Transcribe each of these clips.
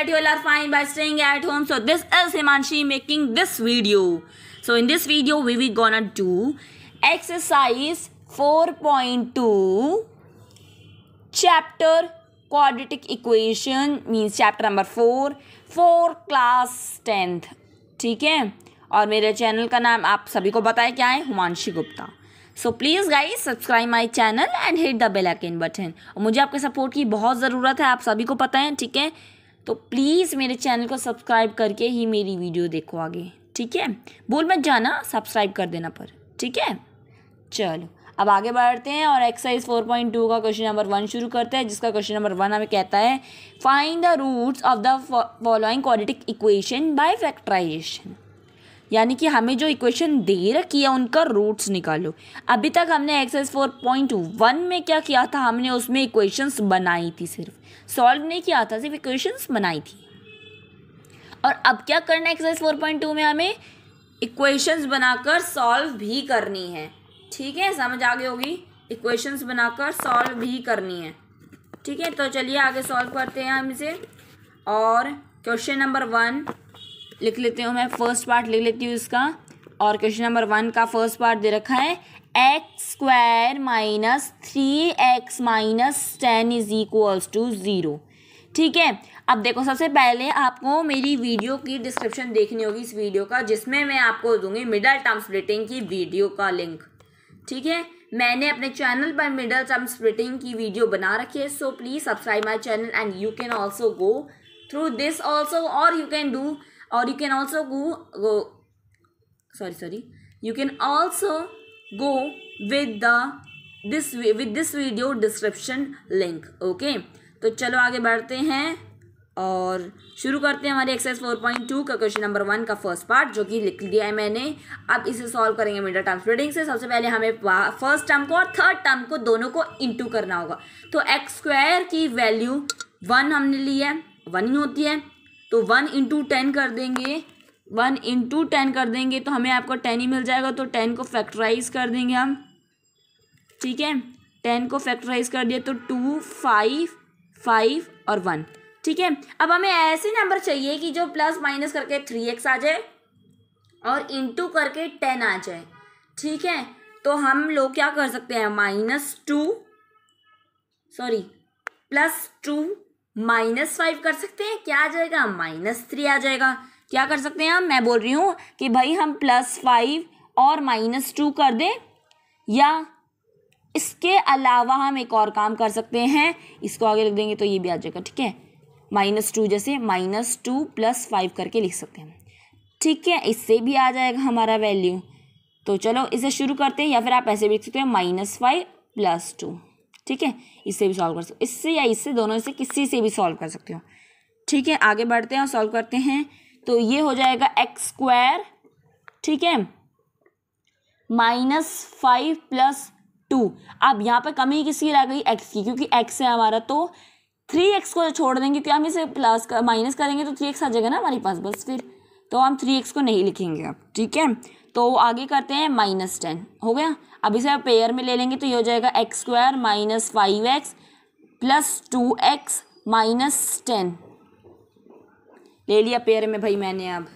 that you all are fine by staying at home. So this is Himanshi making this video. So in this video we we gonna do exercise 4.2 chapter quadratic equation means chapter number 4 for class 10th. theek hai और मेरे channel का नाम आप सभी को बताया क्या है Humanshi Gupta so please guys subscribe my channel and hit the bell icon button और मुझे आपके सपोर्ट की बहुत ज़रूरत है आप सभी को पता है ठीक है तो प्लीज़ मेरे चैनल को सब्सक्राइब करके ही मेरी वीडियो देखो आगे ठीक है भूल मत जाना सब्सक्राइब कर देना पर ठीक है चलो अब आगे बढ़ते हैं और एक्सरसाइज फोर पॉइंट टू का क्वेश्चन नंबर वन शुरू करते हैं जिसका क्वेश्चन नंबर वन हमें कहता है find the roots of the following quadratic equation by factorisation यानी कि हमें जो इक्वेशन दे रखी है उनका रूट्स निकालो अभी तक हमने एक्सरसाइज फोर पॉइंट वन में क्या किया था हमने उसमें इक्वेशंस बनाई थी सिर्फ सॉल्व नहीं किया था सिर्फ इक्वेशंस बनाई थी और अब क्या करना है एक्सरसाइज फोर पॉइंट टू में हमें इक्वेशंस बनाकर सॉल्व भी करनी है ठीक है समझ आगे होगी इक्वेशंस बनाकर सॉल्व भी करनी है ठीक है तो चलिए आगे सॉल्व करते हैं हम इसे और क्वेश्चन नंबर वन लिख लेती हूँ मैं फर्स्ट पार्ट लिख लेती हूँ इसका और क्वेश्चन नंबर वन का फर्स्ट पार्ट दे रखा है x square minus three x minus ten is equals to zero ठीक है अब देखो सबसे पहले आपको मेरी वीडियो की डिस्क्रिप्शन देखनी होगी इस वीडियो का जिसमें मैं आपको दूंगी मिडल टर्म स्प्लिटिंग की वीडियो का लिंक ठीक है मैंने अपने चैनल पर मिडल टर्म स्प्लिटिंग की वीडियो बना रखी है so please subscribe my channel and you can also go through this also और यू कैन डू और you can also go go sorry sorry you can also go with the this with this video description link okay तो चलो आगे बढ़ते हैं और शुरू करते हैं हमारे एक्सरसाइज फोर पॉइंट टू का क्वेश्चन नंबर वन का फर्स्ट पार्ट जो कि लिख लिया है मैंने अब इसे सॉल्व करेंगे मिडल टर्म स्प्रेडिंग से सबसे पहले हमें फर्स्ट टर्म को और थर्ड टर्म को दोनों को इंटू करना होगा तो एक्स स्क्वायर की वैल्यू वन हमने ली है वन ही होती है तो वन इंटू टेन कर देंगे वन इंटू टेन कर देंगे तो हमें आपका टेन ही मिल जाएगा तो टेन को फैक्टराइज कर देंगे हम ठीक है टेन को फैक्टराइज कर दिया तो टू फाइव फाइव और वन ठीक है अब हमें ऐसे नंबर चाहिए कि जो प्लस माइनस करके थ्री एक्स आ जाए और इंटू करके टेन आ जाए ठीक है तो हम लोग क्या कर सकते हैं minus two sorry plus two minus five कर सकते हैं क्या आ जाएगा माइनस थ्री आ जाएगा क्या कर सकते हैं हम मैं बोल रही हूँ कि भाई हम प्लस फाइव और माइनस टू कर दें या इसके अलावा हम एक और काम कर सकते हैं इसको आगे लिख देंगे तो ये भी आ जाएगा ठीक है माइनस टू जैसे माइनस टू प्लस फाइव करके लिख सकते हैं ठीक है इससे भी आ जाएगा हमारा वैल्यू तो चलो इसे शुरू करते हैं या फिर आप ऐसे भी लिख सकते हैं माइनस फाइव प्लस टू ठीक है इससे भी सॉल्व कर सकते हो इससे या इससे दोनों से किसी से भी सॉल्व कर सकते हो ठीक है आगे बढ़ते हैं और सॉल्व करते हैं तो ये हो जाएगा एक्स स्क्वायर ठीक है माइनस फाइव प्लस टू अब यहाँ पर कमी किसकी रह गई एक्स की क्योंकि एक्स है हमारा तो थ्री एक्स को छोड़ देंगे क्योंकि हम इसे प्लस कर, माइनस करेंगे तो थ्री एक्स आ जाएगा ना हमारे पास बस फिर तो हम थ्री एक्स को नहीं लिखेंगे अब ठीक है तो आगे करते हैं माइनस टेन हो गया अब इसे आप पेयर में ले लेंगे तो ये हो जाएगा x square minus five x plus two x minus ten ले लिया पेयर में भाई मैंने अब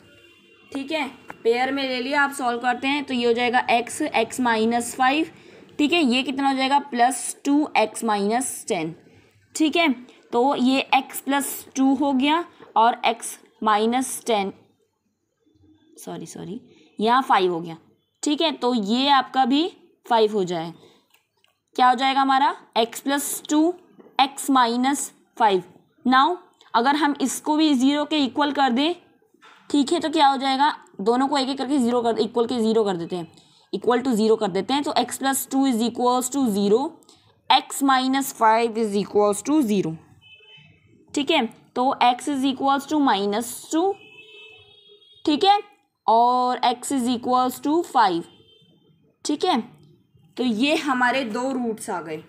ठीक है पेयर में ले लिया आप सॉल्व करते हैं तो ये हो जाएगा एक्स एक्स माइनस फाइव ठीक है ये कितना हो जाएगा plus two x minus ten ठीक है तो ये एक्स प्लस टू हो गया और x minus ten sorry sorry यहाँ फाइव हो गया ठीक है तो ये आपका भी फाइव हो जाए क्या हो जाएगा हमारा x plus two x minus five now अगर हम इसको भी ज़ीरो के इक्वल कर दें ठीक है तो क्या हो जाएगा दोनों को एक एक करके ज़ीरो कर इक्वल के ज़ीरो कर देते हैं इक्वल टू ज़ीरो कर देते हैं तो x plus two is equals to zero x minus five is equals to zero ठीक है तो x is equals to minus two ठीक है और x is equals to five ठीक है तो ये हमारे दो रूट्स आ गए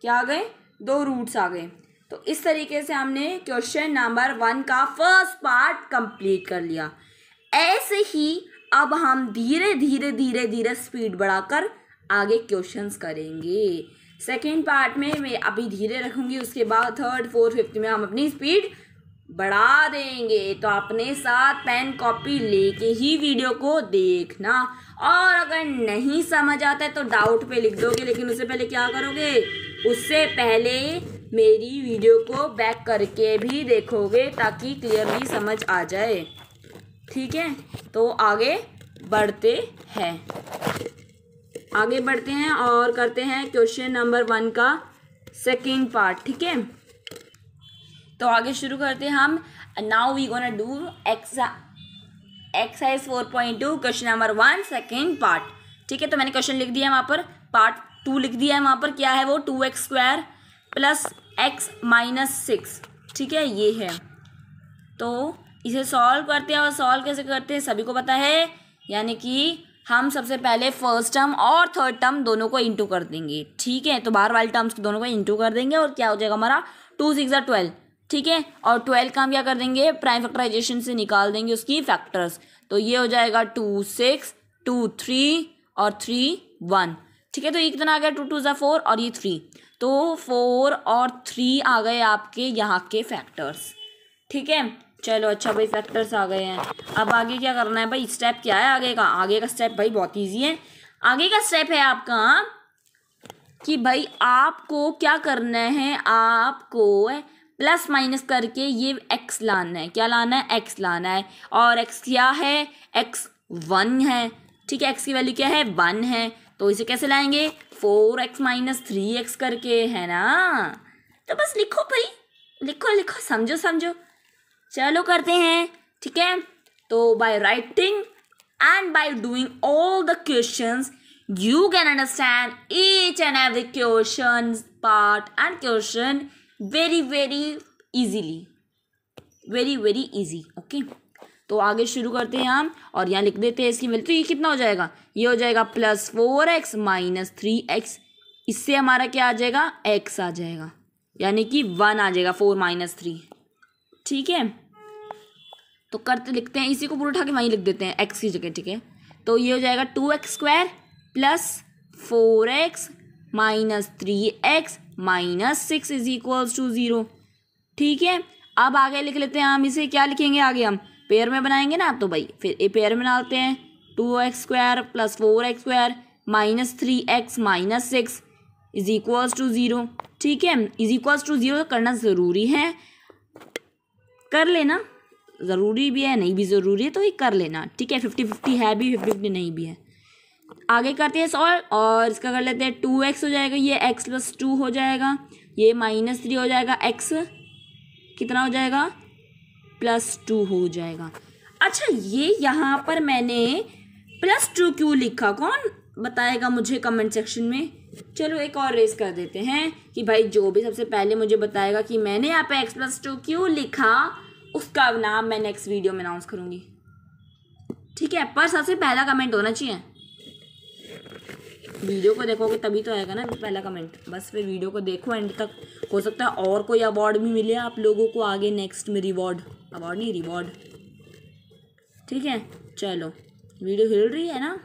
क्या आ गए दो रूट्स आ गए तो इस तरीके से हमने क्वेश्चन नंबर वन का फर्स्ट पार्ट कंप्लीट कर लिया ऐसे ही अब हम धीरे धीरे धीरे धीरे स्पीड बढ़ाकर आगे क्वेश्चंस करेंगे सेकेंड पार्ट में मैं अभी धीरे रखूँगी उसके बाद थर्ड फोर्थ फिफ्थ में हम अपनी स्पीड बढ़ा देंगे तो अपने साथ पेन कॉपी लेके ही वीडियो को देखना और अगर नहीं समझ आता है तो डाउट पे लिख दोगे लेकिन उससे पहले क्या करोगे उससे पहले मेरी वीडियो को बैक करके भी देखोगे ताकि क्लियरली समझ आ जाए ठीक है तो आगे बढ़ते हैं आगे बढ़ते हैं और करते हैं क्वेश्चन नंबर वन का सेकेंड पार्ट ठीक है तो आगे शुरू करते हैं हम now we gonna do exa exercise four point two question number one second part ठीक है तो मैंने क्वेश्चन लिख दिया है वहाँ पर पार्ट टू लिख दिया है वहाँ पर क्या है वो two x square plus x minus six ठीक है ये है तो इसे सॉल्व करते हैं और सॉल्व कैसे करते हैं सभी को पता है यानी कि हम सबसे पहले फर्स्ट टर्म और थर्ड टर्म दोनों को इंटू कर देंगे ठीक है तो बाहर वाले टर्म्स दोनों को इंटू कर देंगे और क्या हो जाएगा हमारा टू सिक्स या ट्वेल्व ठीक है और ट्वेल्व का हम क्या कर देंगे प्राइम फैक्टराइजेशन से निकाल देंगे उसकी फैक्टर्स तो ये हो जाएगा टू सिक्स टू थ्री और थ्री वन ठीक है तो ये कितना आ गया टू टू ज़ा फोर और ये थ्री तो फोर और थ्री आ गए आपके यहाँ के फैक्टर्स ठीक है चलो अच्छा भाई फैक्टर्स आ गए हैं अब आगे क्या करना है भाई स्टेप क्या है आगे का आगे का स्टेप भाई बहुत ईजी है आगे का स्टेप है आपका कि भाई आपको क्या करना है आपको है? प्लस माइनस करके ये एक्स लाना है क्या लाना है एक्स लाना है और एक्स क्या है एक्स वन है ठीक है एक्स की वैल्यू क्या है वन है तो इसे कैसे लाएंगे four x minus three x करके है ना तो बस लिखो भाई लिखो लिखो समझो समझो चलो करते हैं ठीक है तो by writing and by doing all the question you can understand each and every question part and question very very easily very very easy okay तो आगे शुरू करते हैं हम और यहाँ लिख देते हैं इसकी मिलती तो ये कितना हो जाएगा ये हो जाएगा plus four x minus three x इससे हमारा क्या आ जाएगा एक्स आ जाएगा यानी कि वन आ जाएगा फोर माइनस थ्री ठीक है तो करते लिखते हैं इसी को पूरा उठा के वहीं लिख देते हैं एक्स की जगह ठीक है तो ये हो जाएगा two x square plus four x minus three x minus six is equals to zero ठीक है अब आगे लिख लेते हैं हम इसे क्या लिखेंगे आगे हम पेयर में बनाएंगे ना तो भाई फिर ए पेयर में डालते हैं two x square plus four x square minus three x minus six is equals to zero ठीक है इज इक्वल्स टू ज़ीरो तो करना ज़रूरी है कर लेना ज़रूरी भी है नहीं भी ज़रूरी है तो ये कर लेना ठीक है फिफ्टी फिफ्टी है भी फिफ्टी फिफ्टी नहीं भी है आगे करते हैं सॉल्व और इसका कर लेते हैं टू एक्स हो जाएगा ये एक्स प्लस टू हो जाएगा ये माइनस थ्री हो जाएगा एक्स कितना हो जाएगा प्लस टू हो जाएगा अच्छा ये यहाँ पर मैंने प्लस टू क्यों लिखा कौन बताएगा मुझे कमेंट सेक्शन में चलो एक और रेस कर देते हैं कि भाई जो भी सबसे पहले मुझे बताएगा कि मैंने यहाँ पर एक्स प्लस टू क्यों लिखा उसका नाम मैं नेक्स्ट वीडियो में अनाउंस करूँगी ठीक है पर सबसे पहला कमेंट होना चाहिए वीडियो को देखोगे तभी तो आएगा ना पहला कमेंट बस फिर वीडियो को देखो एंड तक हो सकता है और कोई अवार्ड भी मिले आप लोगों को आगे नेक्स्ट में रिवॉर्ड अवार्ड नहीं रिवॉर्ड ठीक है चलो वीडियो हिल रही है ना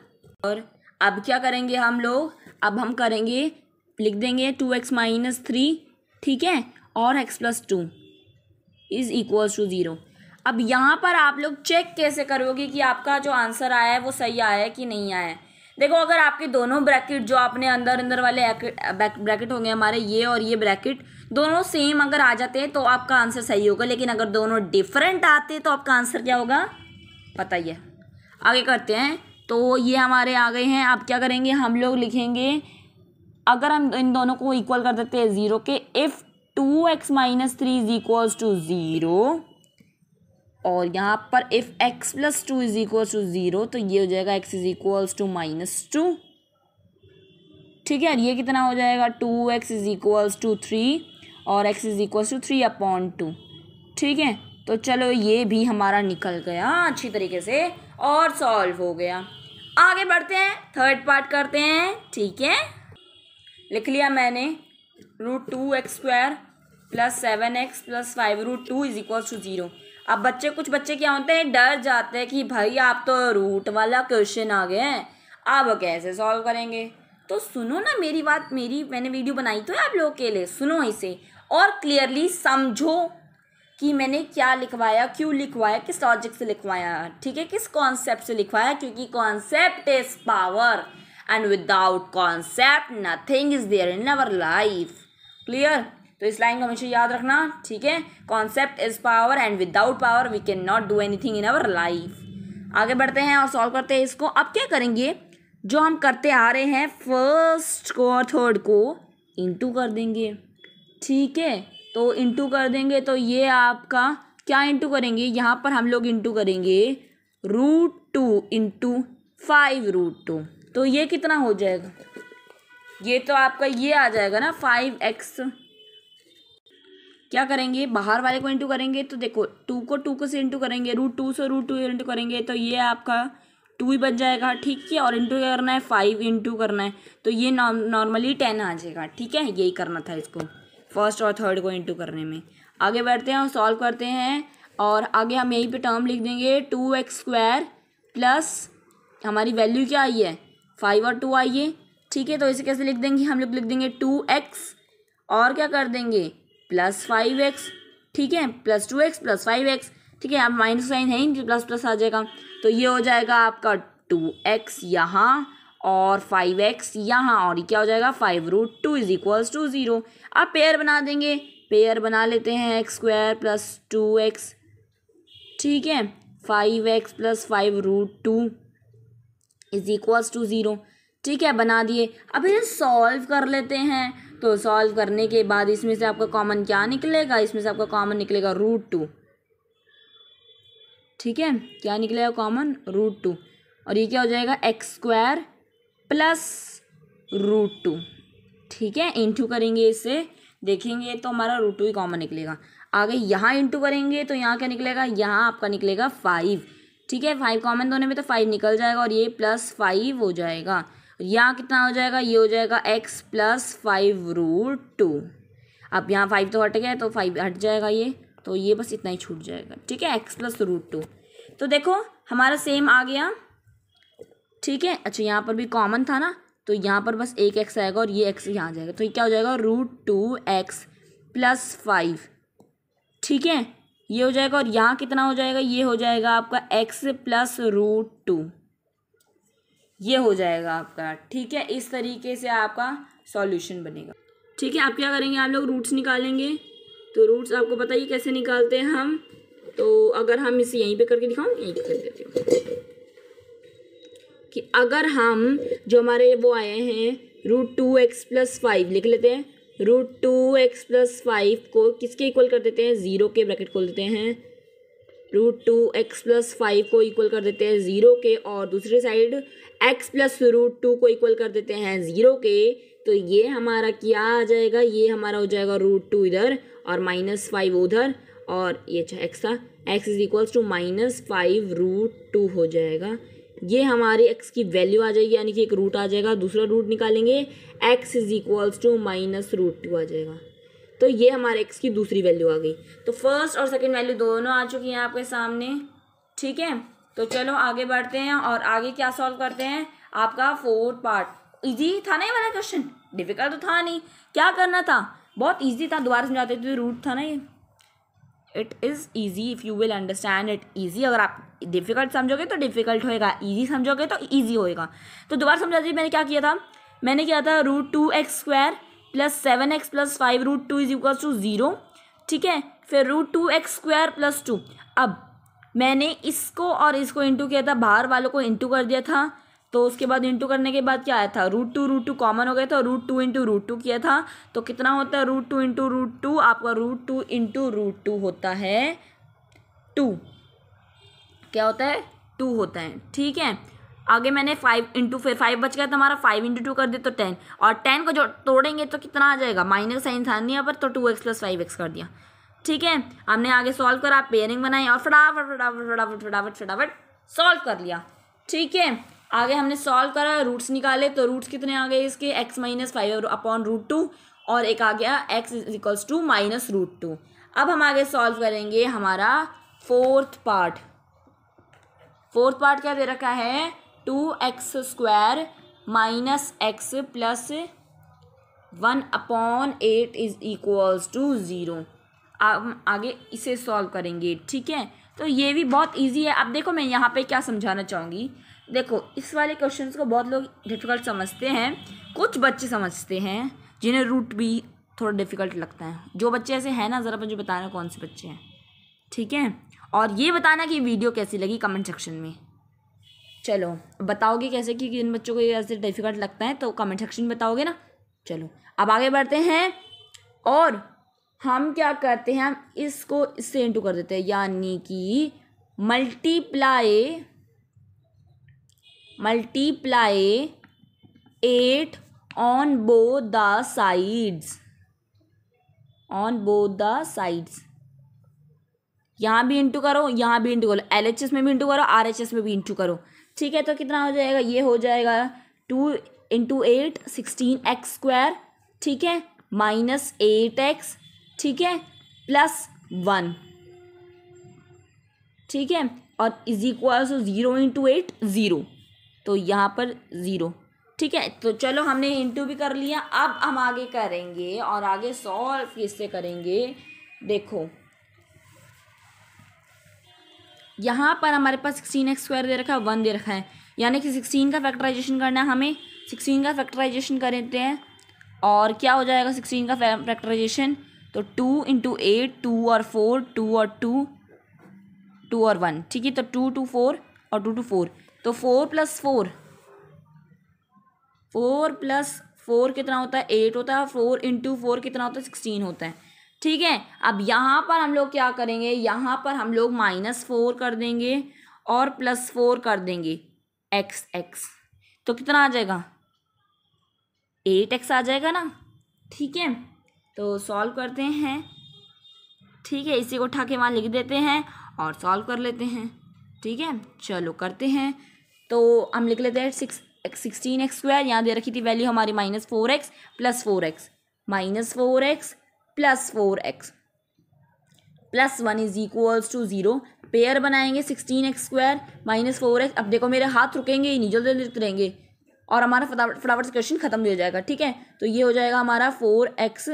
और अब क्या करेंगे हम लोग अब हम करेंगे लिख देंगे टू एक्स माइनस थ्री ठीक है और x plus two is equals to zero अब यहाँ पर आप लोग चेक कैसे करोगे कि आपका जो आंसर आया है वो सही आया है कि नहीं आया है देखो अगर आपके दोनों ब्रैकेट जो आपने अंदर अंदर वाले ब्रैकेट होंगे हमारे ये और ये ब्रैकेट दोनों सेम अगर आ जाते हैं तो आपका आंसर सही होगा लेकिन अगर दोनों डिफरेंट आते हैं तो आपका आंसर क्या होगा पता ही है आगे करते हैं तो ये हमारे आ गए हैं आप क्या करेंगे हम लोग लिखेंगे अगर हम इन दोनों को इक्वल कर देते हैं ज़ीरो के if two x minus three is equals to zero और यहाँ पर if x plus two is equal to zero तो ये हो जाएगा x is equals to minus two ठीक है ये कितना हो जाएगा two x is equals to three और x is equals to three upon two ठीक है तो चलो ये भी हमारा निकल गया अच्छी तरीके से और सॉल्व हो गया आगे बढ़ते हैं थर्ड पार्ट करते हैं ठीक है लिख लिया मैंने root two x square plus seven x plus five root two is equals to zero अब बच्चे कुछ बच्चे क्या होते हैं डर जाते हैं कि भाई आप तो रूट वाला क्वेश्चन आ गए हैं आप कैसे सॉल्व करेंगे तो सुनो ना मेरी बात मेरी मैंने वीडियो बनाई तो आप लोगों के लिए सुनो इसे और क्लियरली समझो कि मैंने क्या लिखवाया क्यों लिखवाया किस लॉजिक से लिखवाया ठीक है किस कॉन्सेप्ट से लिखवाया क्योंकि concept is power and without concept nothing is there in our life clear तो इस लाइन को हमेशा याद रखना ठीक है concept is power and without power we can not do anything in our life आगे बढ़ते हैं और सॉल्व करते हैं इसको अब क्या करेंगे जो हम करते आ रहे हैं फर्स्ट को और थर्ड को इंटू कर देंगे ठीक है तो इंटू कर देंगे तो ये आपका क्या इंटू करेंगे यहाँ पर हम लोग इंटू करेंगे root two into five root two तो ये कितना हो जाएगा ये तो आपका ये आ जाएगा ना फाइव एक्स क्या करेंगे बाहर वाले को इंटू करेंगे तो देखो टू को टू को से इंटू करेंगे रूट टू से रूट टू इंटू करेंगे तो ये आपका टू ही बच जाएगा ठीक है और इंटू क्या करना है फाइव इंटू करना है तो ये नॉर्मली टेन आ जाएगा ठीक है यही करना था इसको फर्स्ट और थर्ड को इंटू करने में आगे बढ़ते हैं और सॉल्व करते हैं और आगे हम यहीं पर टर्म लिख देंगे टू एक्स स्क्वायर प्लस हमारी वैल्यू क्या आई है फाइव और टू आइए ठीक है तो इसे कैसे लिख देंगे हम लोग लिख देंगे टू एक्स और क्या कर देंगे प्लस फाइव एक्स ठीक है plus two x plus five x ठीक है अब माइनस साइन है ही तो प्लस प्लस आ जाएगा तो ये हो जाएगा आपका टू एक्स यहाँ और फाइव एक्स यहाँ और ये क्या हो जाएगा five root two is equals to zero अब पेयर बना देंगे पेयर बना लेते हैं x square plus two x ठीक है five x plus five root two is equals to zero ठीक है बना दिए अब इसे सॉल्व कर लेते हैं तो सॉल्व करने के बाद इसमें से आपका कॉमन क्या निकलेगा इसमें से आपका कॉमन निकलेगा रूट टू ठीक है क्या निकलेगा कॉमन रूट टू और ये क्या हो जाएगा x square plus root two ठीक है इंटू करेंगे इससे देखेंगे तो हमारा रूट टू ही कॉमन निकलेगा आगे यहाँ इंटू करेंगे तो यहाँ क्या निकलेगा यहाँ आपका निकलेगा फाइव ठीक है फाइव कॉमन दोनों में तो फाइव निकल जाएगा और ये प्लस फाइव हो जाएगा यहाँ कितना हो जाएगा ये हो जाएगा x plus five root two अब यहाँ फाइव तो हट गया तो फाइव हट जाएगा ये तो ये बस इतना ही छूट जाएगा ठीक है एक्स प्लस रूट टू तो देखो हमारा सेम आ गया ठीक है अच्छा यहाँ पर भी कॉमन था ना तो यहाँ पर बस एक एक्स आएगा और ये एक्स यहाँ जाएगा तो ये क्या हो जाएगा root two x plus five ठीक है ये हो जाएगा और यहाँ कितना हो जाएगा ये हो जाएगा आपका एक्स प्लस रूट टू ये हो जाएगा आपका ठीक है इस तरीके से आपका सॉल्यूशन बनेगा ठीक है आप क्या करेंगे आप लोग रूट्स निकालेंगे तो रूट्स आपको पता ही कैसे निकालते हैं हम तो अगर हम इसे यहीं पे करके दिखाऊँ यहीं कर देती हूँ कि अगर हम जो हमारे वो आए हैं root two x plus five लिख लेते हैं root two x plus five को किसके इक्वल कर देते हैं ज़ीरो के ब्रैकेट खोल देते हैं root two x plus five को इक्वल कर देते हैं ज़ीरो के और दूसरी side x plus root two को इक्वल कर देते हैं ज़ीरो के तो ये हमारा क्या आ जाएगा ये हमारा हो जाएगा रूट टू इधर और माइनस फाइव उधर और ये अच्छा एक्स था x is equals to minus five root two हो जाएगा ये हमारी एक्स की वैल्यू आ जाएगी यानी कि एक रूट आ जाएगा दूसरा रूट निकालेंगे x is equals to minus root two आ जाएगा तो ये हमारे एक्स की दूसरी वैल्यू आ गई तो फर्स्ट और सेकेंड वैल्यू दोनों आ चुकी हैं आपके सामने ठीक है तो चलो आगे बढ़ते हैं और आगे क्या सॉल्व करते हैं आपका फोर्थ पार्ट इजी था ना ये वाला क्वेश्चन डिफिकल्ट तो था नहीं क्या करना था बहुत ईजी था दोबारा समझाते थे तो रूट था ना ये it is easy if you will understand it easy अगर आप डिफ़िकल्ट समझोगे तो डिफ़िकल्ट होएगा ईजी समझोगे तो ईजी होएगा तो दोबारा समझा दीजिए मैंने क्या किया था मैंने किया था root two x square plus seven x plus five root two is equal to zero ठीक है फिर root two x square plus two अब मैंने इसको और इसको इंटू किया था बाहर वालों को इंटू कर दिया था तो उसके बाद इंटू करने के बाद क्या आया था root two root two common हो गया था root two into root two किया था तो कितना होता है root two into root two आपका root two into root two होता है टू क्या होता है टू होता है ठीक है आगे मैंने फाइव इंटू फिर फाइव बच गया तो हमारा फाइव इंटू टू कर दिया तो टेन और टेन को जो तोड़ेंगे तो कितना आ जाएगा माइनस साइन था नहीं यहाँ पर तो two x plus five x कर दिया ठीक है हमने आगे सॉल्व करा पेयरिंग बनाई और फटाफट फटाफट फटाफट फटाफट फटाफट सॉल्व कर लिया ठीक है आगे हमने सॉल्व करा रूट्स निकाले तो रूट्स कितने आ गए इसके x minus five upon root two और एक आ गया x is equals to minus root two अब हम आगे सॉल्व करेंगे हमारा फोर्थ पार्ट फोर्थ पार्ट क्या दे रखा है two x square minus x plus one upon eight is equals to zero हम आगे इसे सॉल्व करेंगे ठीक है तो ये भी बहुत इजी है अब देखो मैं यहाँ पे क्या समझाना चाहूँगी देखो इस वाले क्वेश्चन को बहुत लोग डिफ़िकल्ट समझते हैं कुछ बच्चे समझते हैं जिन्हें रूट भी थोड़ा डिफ़िकल्ट लगता है जो बच्चे ऐसे हैं ना ज़रा मुझे बताना कौन से बच्चे हैं ठीक है और ये बताना कि वीडियो कैसी लगी कमेंट सेक्शन में चलो बताओगे कैसे कि इन बच्चों को ये ऐसे डिफ़िकल्ट लगता है तो कमेंट सेक्शन में बताओगे ना चलो अब आगे बढ़ते हैं और हम क्या करते हैं हम इसको इससे इंटू कर देते हैं यानी कि multiply multiply eight on both the sides on both the sides यहाँ भी इंटू करो यहाँ भी इंटू करो एल एच एस में भी इंटू करो आर एच एस में भी इंटू करो ठीक है तो कितना हो जाएगा ये हो जाएगा two into eight sixteen x square ठीक है माइनस एट एक्स ठीक है प्लस वन ठीक है और is equal to zero into eight zero तो यहाँ पर ज़ीरो ठीक है तो चलो हमने इंटू भी कर लिया अब हम आगे करेंगे और आगे सॉल्व किससे करेंगे देखो यहाँ पर हमारे पास सिक्सटीन एक्स स्क्वायर दे रखा है वन दे रखा है यानी कि सिक्सटीन का फैक्टराइजेशन करना है हमें सिक्सटीन का फैक्टराइजेशन कर देते हैं और क्या हो जाएगा सिक्सटीन का फैक्टराइजेशन तो टू इंटू एट टू और फोर टू और टू टू और वन ठीक है तो टू टू फोर और टू टू फोर तो four plus four four plus four कितना होता है एट होता है फोर इंटू फोर कितना होता है सिक्सटीन होता है ठीक है अब यहाँ पर हम लोग क्या करेंगे यहाँ पर हम लोग माइनस फोर कर देंगे और प्लस फोर कर देंगे एक्स एक्स तो कितना आ जाएगा एट एक्स आ जाएगा ना ठीक है तो सॉल्व करते हैं ठीक है इसी को उठा के वहाँ लिख देते हैं और सॉल्व कर लेते हैं ठीक है चलो करते हैं तो हम लिख लेते हैं सिक्स सिक्सटीन एक्स स्क्वायर यहाँ दे रखी थी वैल्यू हमारी minus four x plus four x minus four x plus four x plus one is equals to zero pair बनाएंगे sixteen x square minus four x अब देखो मेरे हाथ रुकेंगे ही नहीं जल्दी जल्दी रुकेंगे और हमारा फटाफट फटाफट से क्वेश्चन खत्म भी हो जाएगा ठीक है तो ये हो जाएगा हमारा फोर एक्स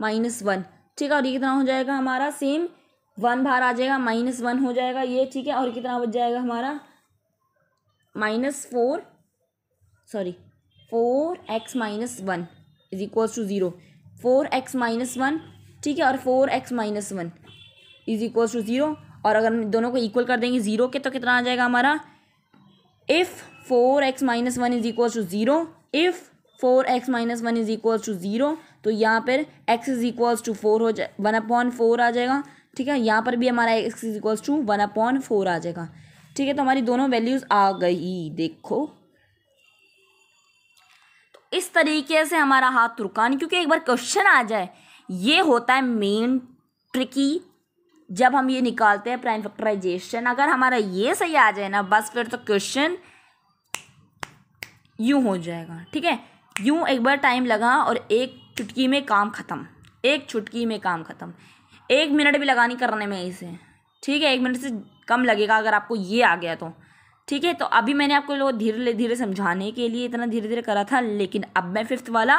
माइनस वन ठीक है और ये कितना हो जाएगा हमारा सेम वन बाहर आ जाएगा माइनस वन हो जाएगा ये ठीक है और कितना बच जाएगा हमारा minus four sorry four x minus one is equals to zero four x minus one ठीक है और four x minus one is equals to zero और अगर हम दोनों को इक्वल कर देंगे ज़ीरो के तो कितना आ जाएगा हमारा if four x minus one is equals to zero if four x minus one is equals to zero तो यहाँ पर x is equals to four हो जाए वन अपॉन फोर आ जाएगा ठीक है यहाँ पर भी हमारा x is equals to one upon four आ जाएगा ठीक है तो हमारी दोनों वैल्यूज़ आ गई देखो तो इस तरीके से हमारा हाथ रुका नहीं क्योंकि एक बार क्वेश्चन आ जाए ये होता है मेन ट्रिकी जब हम ये निकालते हैं प्राइम फैक्टराइजेशन अगर हमारा ये सही आ जाए ना बस फिर तो क्वेश्चन यूं हो जाएगा ठीक है यूं एक बार टाइम लगा और एक चुटकी में काम ख़त्म एक चुटकी में काम ख़त्म एक मिनट भी लगा नहीं करने में इसे ठीक है एक मिनट से कम लगेगा अगर आपको ये आ गया तो ठीक है तो अभी मैंने आपको लोग धीरे धीरे समझाने के लिए इतना धीरे धीरे करा था लेकिन अब मैं फिफ्थ वाला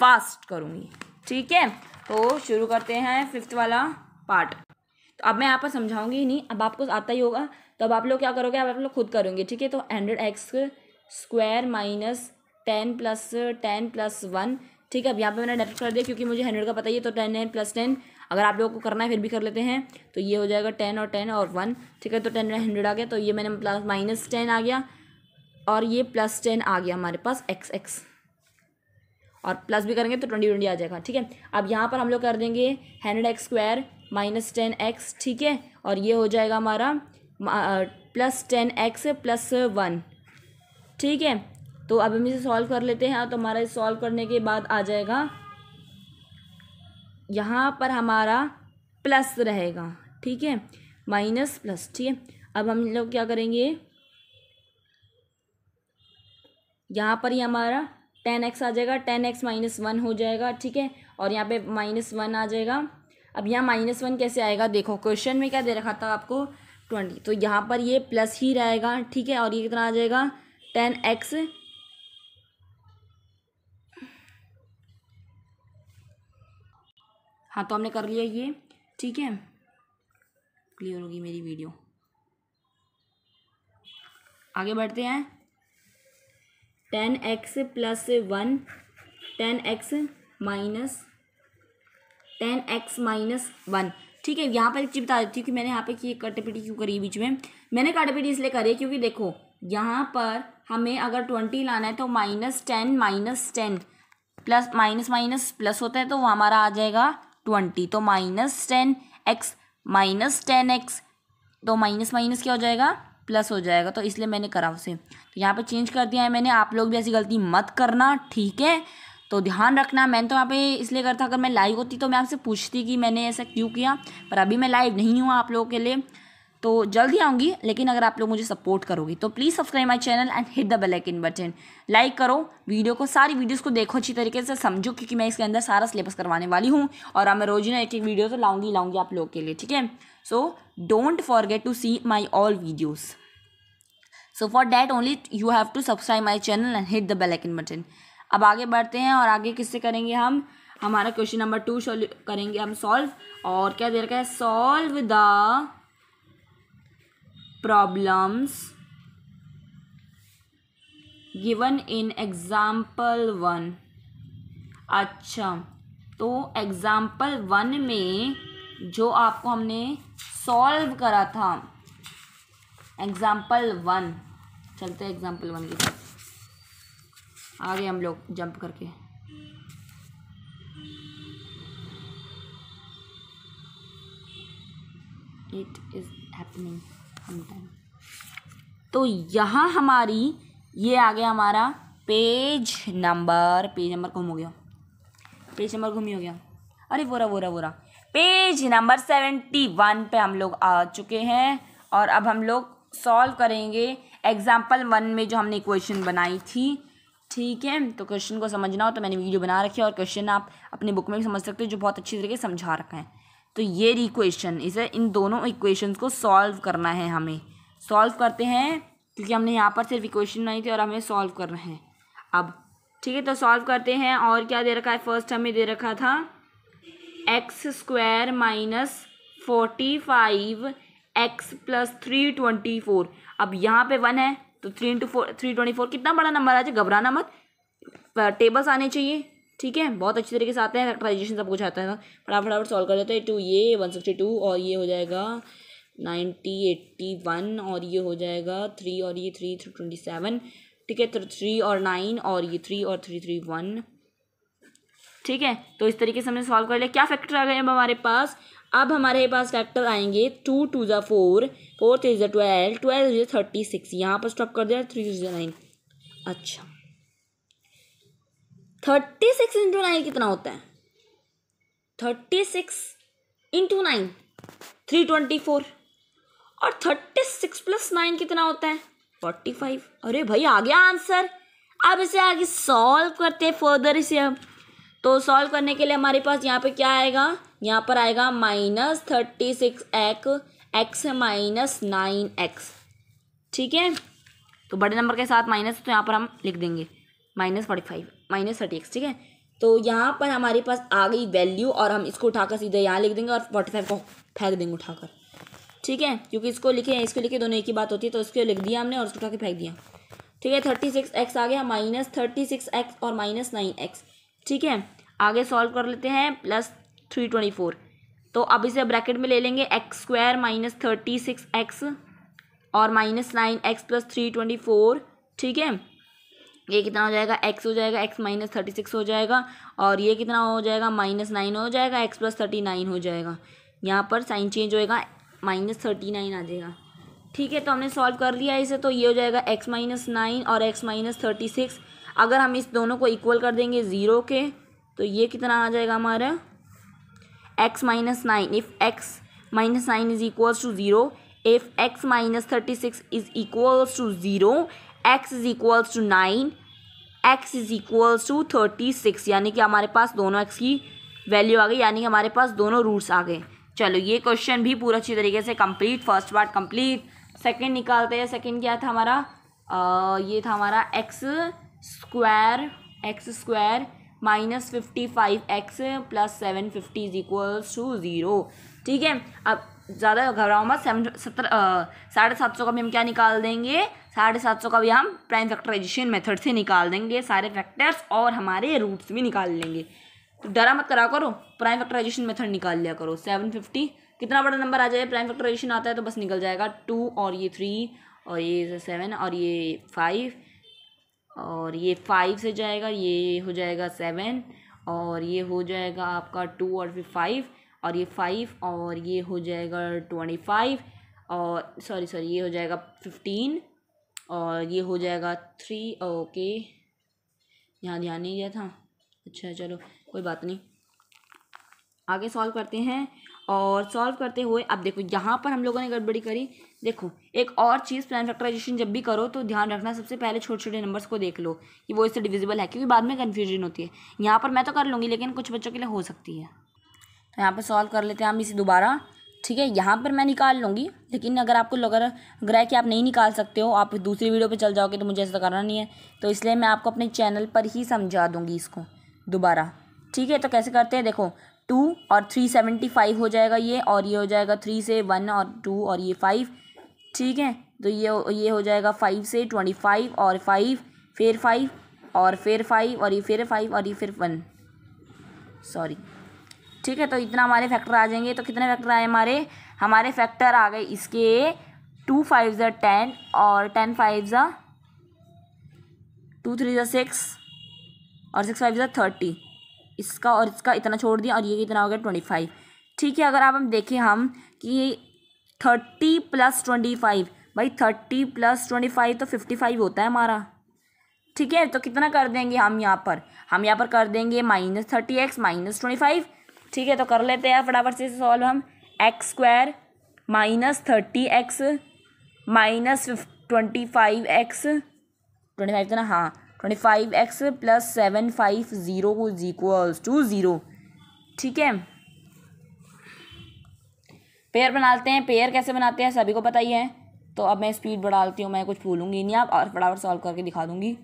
फास्ट करूँगी ठीक है तो शुरू करते हैं फिफ्थ वाला पार्ट तो अब मैं यहाँ पर समझाऊंगी नहीं अब आपको आता ही होगा तो अब आप लोग क्या करोगे अब आप लोग खुद करोगे ठीक है तो hundred x square minus ten plus ten plus one ठीक है अब यहाँ पे मैंने डायरेक्ट कर दिया क्योंकि मुझे हंड्रेड का पता ही है तो टेन है प्लस टेन अगर आप लोगों को करना है फिर भी कर लेते हैं तो ये हो जाएगा टेन और टेन और वन ठीक है तो टेन नाइन हंड्रेड आ गया तो ये मैंने प्लस माइनस टेन आ गया और ये प्लस टेन आ गया हमारे पास एक्स एक्स और प्लस भी करेंगे तो ट्वेंटी ट्वेंटी आ जाएगा ठीक है अब यहाँ पर हम लोग कर देंगे hundred x square minus ten x ठीक है और ये हो जाएगा हमारा plus ten x plus one ठीक है तो अब हम इसे सॉल्व कर लेते हैं तो हमारा इसे सॉल्व करने के बाद आ जाएगा यहाँ पर हमारा प्लस रहेगा ठीक है माइनस प्लस ठीक है अब हम लोग क्या करेंगे यहाँ पर ही हमारा टेन एक्स आ जाएगा टेन एक्स माइनस वन हो जाएगा ठीक है और यहाँ पे माइनस वन आ जाएगा अब यहाँ माइनस वन कैसे आएगा देखो क्वेश्चन में क्या दे रखा था आपको ट्वेंटी तो यहाँ पर ये प्लस ही रहेगा ठीक है और ये कितना आ जाएगा टेन एक्स हाँ तो हमने कर लिया ये ठीक है क्लियर होगी मेरी वीडियो आगे बढ़ते हैं ten x plus one ten x minus ten x minus one ठीक है यहाँ पर एक चीज़ बता देती हूँ कि मैंने यहाँ पे कि पिटी क्यों करी बीच में मैंने काटापीटी इसलिए करी है क्योंकि देखो यहाँ पर हमें अगर ट्वेंटी लाना है तो minus ten minus ten plus minus minus plus होता है तो वो हमारा आ जाएगा ट्वेंटी तो minus ten x minus ten x तो माइनस माइनस क्या हो जाएगा प्लस हो जाएगा तो इसलिए मैंने करा उसे तो यहाँ पे चेंज कर दिया है मैंने आप लोग भी ऐसी गलती मत करना ठीक है तो ध्यान रखना मैंने तो यहाँ पे इसलिए करता अगर मैं लाइव होती तो मैं आपसे पूछती कि मैंने ऐसा क्यों किया पर अभी मैं लाइव नहीं हूँ आप लोगों के लिए तो जल्दी आऊँगी लेकिन अगर आप लोग मुझे सपोर्ट करोगे तो please subscribe my channel and hit the bell icon button like करो वीडियो को सारी वीडियोस को देखो अच्छी तरीके से समझो क्योंकि मैं इसके अंदर सारा सिलेबस करवाने वाली हूँ और मैं रोज ना एक एक वीडियो तो लाऊंगी लाऊंगी आप लोग के लिए ठीक है so don't forget to see my all videos so for that only you have to subscribe my channel and hit the bell icon button अब आगे बढ़ते हैं और आगे किससे करेंगे हम हमारा क्वेश्चन नंबर टू करेंगे हम सॉल्व और क्या दे रखा है solve the problems given in example one अच्छा तो example वन में जो आपको हमने solve करा था example वन चलते हैं example वन की तरफ आगे हम लोग jump करके it is happening तो यहाँ हमारी ये आ गया हमारा पेज नंबर पेज नंबर घूम हो गया पेज नंबर घूम ही हो गया अरे बोरा बोरा बोरा पेज नंबर सेवेंटी वन पे हम लोग आ चुके हैं और अब हम लोग सॉल्व करेंगे एग्जाम्पल वन में जो हमने क्वेश्चन बनाई थी ठीक है तो क्वेश्चन को समझना हो तो मैंने वीडियो बना रखी है और क्वेश्चन आप अपने बुक में भी समझ सकते हो जो बहुत अच्छी तरीके से समझा रखा है तो ये इक्वेशन इसे इन दोनों इक्वेशंस को सॉल्व करना है हमें सॉल्व करते हैं क्योंकि हमने यहाँ पर सिर्फ इक्वेशन बनाई थी और हमें सॉल्व करना है अब ठीक है तो सॉल्व करते हैं और क्या दे रखा है फर्स्ट हमें दे रखा था x square minus forty five x plus three twenty four अब यहाँ पे वन है तो three into four three twenty four कितना बड़ा नंबर आ जाए घबराना मत टेबल्स आने चाहिए ठीक है बहुत अच्छी तरीके से आते हैं फैक्ट्राइजेशन सब कुछ आता है ना फटाफट फटाफट सॉल्व कर देते हैं टू ये वन सिक्सटी टू और ये हो जाएगा नाइन्टी एट्टी वन और ये हो जाएगा थ्री और ये थ्री थ्री ट्वेंटी सेवन ठीक है थ्री तो और नाइन और ये थ्री और थ्री थ्री वन ठीक है तो इस तरीके से हमने सॉल्व कर लिया क्या फैक्टर आ गए अब हमारे पास अब हमारे पास फैक्टर आएंगे टू टू ज़ा फोर फोर थ्री ज़ा twelve twelve three thirty six यहाँ पर स्टॉप कर दिया थ्री थ्री ज़ा नाइन अच्छा थर्टी सिक्स इंटू नाइन कितना होता है thirty six into nine three twenty four और थर्टी सिक्स प्लस नाइन कितना होता है फोर्टी फाइव अरे भाई आ गया आंसर अब इसे आगे सॉल्व करते हैं फर्दर इसे अब तो सॉल्व करने के लिए हमारे पास यहाँ पे क्या आएगा यहाँ पर आएगा माइनस थर्टी सिक्स एक एक्स माइनस नाइन एक्स ठीक है तो बड़े नंबर के साथ माइनस तो यहाँ पर हम लिख देंगे minus forty five minus thirty x ठीक है तो यहाँ पर हमारे पास आ गई वैल्यू और हम इसको उठाकर सीधे यहाँ लिख देंगे और फोर्टी फाइव को फेंक देंगे उठाकर ठीक है क्योंकि इसको लिखे हैं इसको लिखे दोनों एक ही बात होती है तो इसको लिख दिया हमने और उसको उठा के फेंक दिया ठीक है थर्टी सिक्स एक्स आ गया माइनस थर्टी सिक्स एक्स और माइनस नाइन एक्स ठीक है आगे सॉल्व कर लेते हैं प्लस थ्री ट्वेंटी फोर तो अब इसे ब्रैकेट में ले लेंगे x square minus thirty six x और minus nine x plus three twenty four ठीक है ये कितना हो जाएगा एक्स हो जाएगा एक्स माइनस थर्टी सिक्स हो जाएगा और ये कितना हो जाएगा माइनस नाइन हो जाएगा एक्स प्लस थर्टी नाइन हो जाएगा यहाँ पर साइन चेंज होएगा माइनस थर्टी नाइन आ जाएगा ठीक है तो हमने सॉल्व कर लिया इसे तो ये हो जाएगा एक्स माइनस नाइन और एक्स माइनस थर्टी सिक्स अगर हम इस दोनों को इक्वल कर देंगे ज़ीरो के तो ये कितना आ जाएगा हमारा x minus nine if x minus nine is equals to zero if x minus thirty six is equals to zero x is equals to nine x is equals to thirty six यानी कि हमारे पास दोनों x की value आ गई यानी कि हमारे पास दोनों रूट्स आ गए चलो ये क्वेश्चन भी पूरा अच्छी तरीके से complete first part complete second निकालते हैं सेकंड क्या था हमारा आ, ये था हमारा x square x square minus fifty five x plus seven fifty is equals to zero ठीक है अब ज़्यादा घबराओ मत सेवन सत्तर साढ़े सात सौ का भी हम क्या निकाल देंगे साढ़े सात सौ का भी हम प्राइम फैक्टराइजेशन मेथड से निकाल देंगे सारे फैक्टर्स और हमारे रूट्स भी निकाल लेंगे तो डरा मत करा करो प्राइम फैक्टराइजेशन मेथड निकाल लिया करो सेवन फिफ्टी कितना बड़ा नंबर आ जाए प्राइम फैक्टराइजेशन आता है तो बस निकल जाएगा टू और ये थ्री और ये सेवन और ये फाइव और ये फाइव से जाएगा ये हो जाएगा सेवन और ये हो जाएगा आपका टू और फिर फाइव और ये फाइव और ये हो जाएगा ट्वेंटी फाइव और सॉरी सॉरी ये हो जाएगा फिफ्टीन और ये हो जाएगा थ्री ओके यहाँ ध्यान नहीं दिया था अच्छा चलो कोई बात नहीं आगे सॉल्व करते हैं और सॉल्व करते हुए अब देखो यहाँ पर हम लोगों ने गड़बड़ी करी देखो एक और चीज़ प्राइम फैक्टराइजेशन जब भी करो तो ध्यान रखना सबसे पहले छोटे छोटे नंबर्स को देख लो कि वो इससे डिविजिबल है क्योंकि बाद में कन्फ्यूजन होती है यहाँ पर मैं तो कर लूँगी लेकिन कुछ बच्चों के लिए हो सकती है तो यहाँ पर सॉल्व कर लेते हैं हम इसे दोबारा ठीक है यहाँ पर मैं निकाल लूँगी लेकिन अगर आपको लग रहा है कि आप नहीं निकाल सकते हो आप दूसरी वीडियो पर चल जाओगे तो मुझे ऐसा करना नहीं है तो इसलिए मैं आपको अपने चैनल पर ही समझा दूँगी इसको दोबारा ठीक है तो कैसे करते हैं देखो टू और थ्री सेवेंटी फाइव हो जाएगा ये और ये हो जाएगा थ्री से वन और टू और ये फाइव ठीक है तो ये ये हो जाएगा फाइव से ट्वेंटी फाइव और फाइव फिर फाइव और फिर फाइव और ये फिर फाइव और ये फिर वन सॉरी ठीक है तो इतना हमारे फैक्टर आ जाएंगे तो कितने फैक्टर आए हमारे हमारे फैक्टर आ गए इसके टू फाइव ज़ा टेन और टेन फाइव ज़ा टू थ्री ज़ा सिक्स और सिक्स फाइव ज़ा थर्टी इसका और इसका इतना छोड़ दिया और ये कितना हो गया ट्वेंटी फाइव ठीक है अगर आप हम देखें हम कि थर्टी प्लस ट्वेंटी फाइव भाई थर्टी प्लस ट्वेंटी फाइव तो फिफ्टी फाइव होता है हमारा ठीक है तो कितना कर देंगे हम यहाँ पर हम यहाँ पर कर देंगे minus thirty x minus twenty five ठीक है तो कर लेते हैं फटाफट से सॉल्व हम x square minus thirty x minus twenty five x twenty five तो ना हाँ twenty five x plus seven five zero equals to zero ठीक है पेयर बनाते हैं पेयर कैसे बनाते हैं सभी को पता ही है तो अब मैं स्पीड बढ़ा लेती हूँ मैं कुछ भूलूंगी नहीं आप और फटाफट सॉल्व करके दिखा दूंगी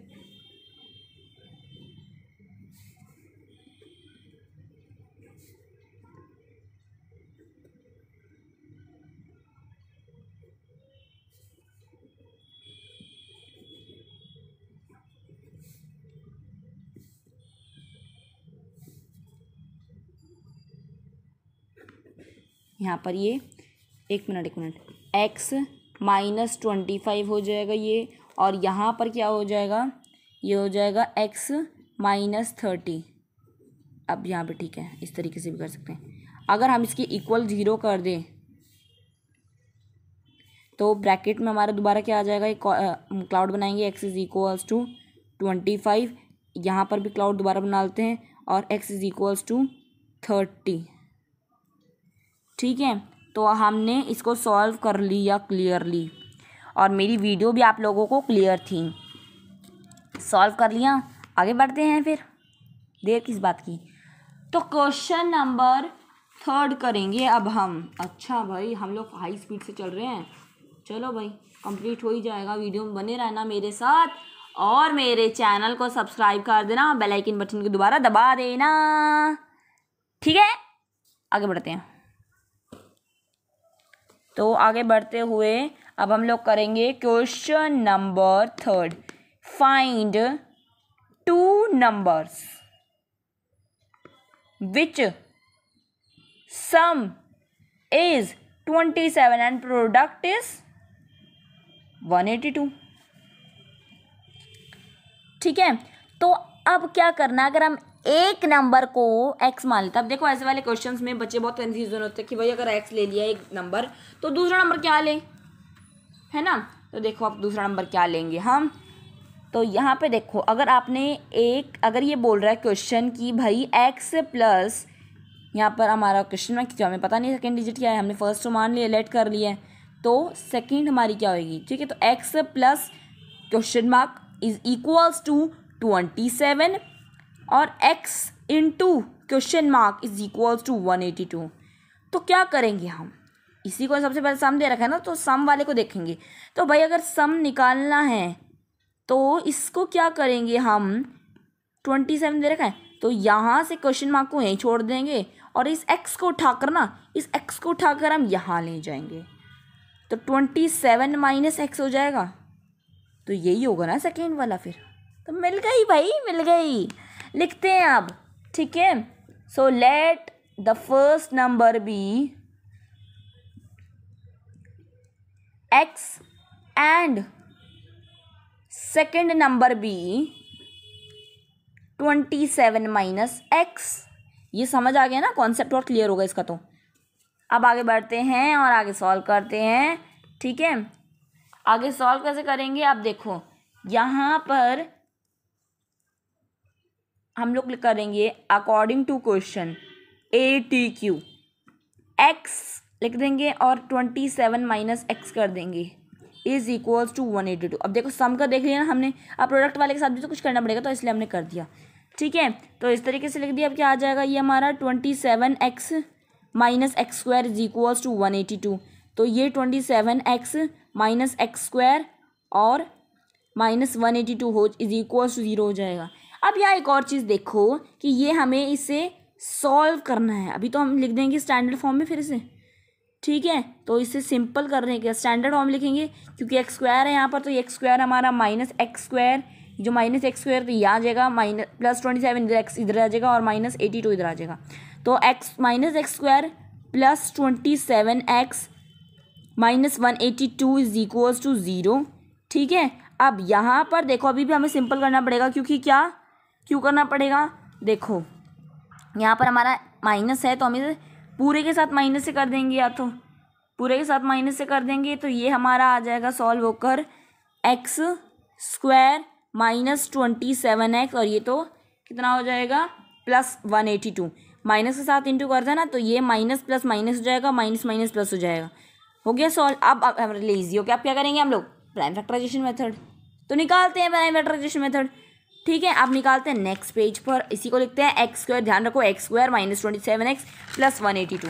यहाँ पर ये एक मिनट एक मिनट एक्स माइनस ट्वेंटी फाइव हो जाएगा ये और यहाँ पर क्या हो जाएगा ये हो जाएगा एक्स माइनस थर्टी अब यहाँ पे ठीक है इस तरीके से भी कर सकते हैं अगर हम इसकी इक्वल ज़ीरो कर दें तो ब्रैकेट में हमारा दोबारा क्या आ जाएगा एक क्लाउड बनाएंगे x is equals to twenty five यहाँ पर भी क्लाउड दोबारा बना लेते हैं और x is equals to thirty ठीक है तो हमने इसको सॉल्व कर लिया क्लियरली और मेरी वीडियो भी आप लोगों को क्लियर थी सॉल्व कर लिया आगे बढ़ते हैं फिर देर किस बात की तो क्वेश्चन नंबर थर्ड करेंगे अब हम अच्छा भाई हम लोग हाई स्पीड से चल रहे हैं चलो भाई कंप्लीट हो ही जाएगा वीडियो में बने रहना मेरे साथ और मेरे चैनल को सब्सक्राइब कर देना बेल आइकन बटन को दोबारा दबा देना ठीक है आगे बढ़ते हैं तो आगे बढ़ते हुए अब हम लोग करेंगे question number third find two numbers which seven and product is one eighty two ठीक है तो अब क्या करना अगर हम एक नंबर को एक्स मान लेते हैं अब देखो ऐसे वाले क्वेश्चंस में बच्चे बहुत कन्फ्यूजन होते हैं कि भाई अगर एक्स ले लिया एक नंबर तो दूसरा नंबर क्या लें है ना तो देखो आप दूसरा नंबर क्या लेंगे हम तो यहाँ पे देखो अगर आपने एक अगर ये बोल रहा है क्वेश्चन कि भाई एक्स प्लस यहाँ पर हमारा क्वेश्चन में क्यों हमें पता नहीं सेकेंड डिजिट क्या है हमने फर्स्ट तो मान लिया लेट कर लिया तो सेकेंड हमारी क्या होगी ठीक है तो x plus question mark is equals to twenty seven और x into question mark is equals to one eighty two तो क्या करेंगे हम इसी को सबसे पहले सम दे रखा है ना तो सम वाले को देखेंगे तो भाई अगर सम निकालना है तो इसको क्या करेंगे हम ट्वेंटी सेवन दे रखा है तो यहाँ से क्वेश्चन मार्क को यहीं छोड़ देंगे और इस एक्स को उठाकर ना इस एक्स को उठाकर हम यहाँ ले जाएंगे तो ट्वेंटी सेवन माइनस एक्स हो जाएगा तो यही होगा ना सेकेंड वाला फिर तो मिल गई भाई मिल गई लिखते हैं अब ठीक है so let the first number be x and second number be twenty seven minus x ये समझ आ गया ना कॉन्सेप्ट और क्लियर होगा इसका तो अब आगे बढ़ते हैं और आगे सॉल्व करते हैं ठीक है आगे सॉल्व कैसे करेंगे आप देखो यहाँ पर हम लोग करेंगे according to question A T Q x लिख देंगे और ट्वेंटी सेवन माइनस एक्स कर देंगे is equals to one eighty two अब देखो सम का देख लिया ना हमने अब प्रोडक्ट वाले के साथ भी तो कुछ करना पड़ेगा तो इसलिए हमने कर दिया ठीक है तो इस तरीके से लिख दिया अब क्या आ जाएगा ये हमारा twenty seven x minus x square is equals to one eighty two तो ये twenty seven x minus x square और माइनस वन एटी टू हो इज इक्वल्स टू ज़ीरो हो जाएगा अब यहाँ एक और चीज़ देखो कि ये हमें इसे सॉल्व करना है अभी तो हम लिख देंगे स्टैंडर्ड फॉर्म में फिर इसे ठीक है तो इसे सिंपल कर रहे हैं स्टैंडर्ड फॉर्म लिखेंगे क्योंकि एक्स स्क्वायर है यहाँ पर तो एक्स स्क्वायर हमारा माइनस एक्स स्क्वायर जो माइनस एक्स स्क्वायर तो ये आ जाएगा माइनस प्लस ट्वेंटी सेवन इधर एक्स इधर आ जाएगा और माइनस एटी टू इधर आ जाएगा तो x minus x square plus twenty seven x minus one eighty two is equals to zero ठीक है अब यहाँ पर देखो अभी भी हमें सिंपल करना पड़ेगा क्योंकि क्या क्यों करना पड़ेगा देखो यहाँ पर हमारा माइनस है तो हम इसे पूरे के साथ माइनस से कर देंगे या तो पूरे के साथ माइनस से कर देंगे तो ये हमारा आ जाएगा सॉल्व होकर x square minus twenty seven x और ये तो कितना हो जाएगा plus one eighty two minus के साथ इंटू कर देना तो ये माइनस प्लस माइनस हो जाएगा माइनस माइनस प्लस हो जाएगा हो गया सॉल्व अब हमारे लिए ईजी हो गया आप क्या करेंगे हम लोग प्राइम फैक्टराइजेशन मेथड तो निकालते हैं प्राइम फैक्टराइजेशन मेथड ठीक है आप निकालते हैं नेक्स्ट पेज पर इसी को लिखते हैं एक्स स्क्वायर ध्यान रखो x square minus twenty seven x plus one eighty two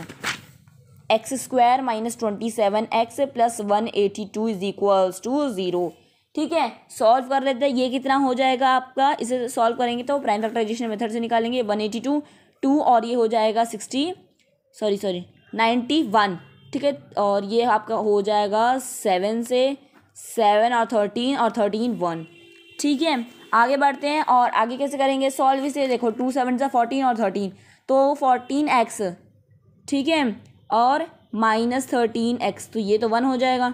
x square minus twenty seven x plus one eighty two is equals to zero ठीक है सॉल्व कर लेते हैं ये कितना हो जाएगा आपका इसे सॉल्व करेंगे तो प्राइम फैक्टराइजेशन मेथड से निकालेंगे वन एटी टू टू और ये हो जाएगा sixty sorry sorry ninety one ठीक है और ये आपका हो जाएगा सेवन से सेवन और थर्टीन और थर्टीन वन ठीक है आगे बढ़ते हैं और आगे कैसे करेंगे सॉल्व इसे देखो टू सेवन सा फोर्टीन और थर्टीन तो फोर्टीन एक्स ठीक है और माइनस थर्टीन एक्स तो ये तो वन हो जाएगा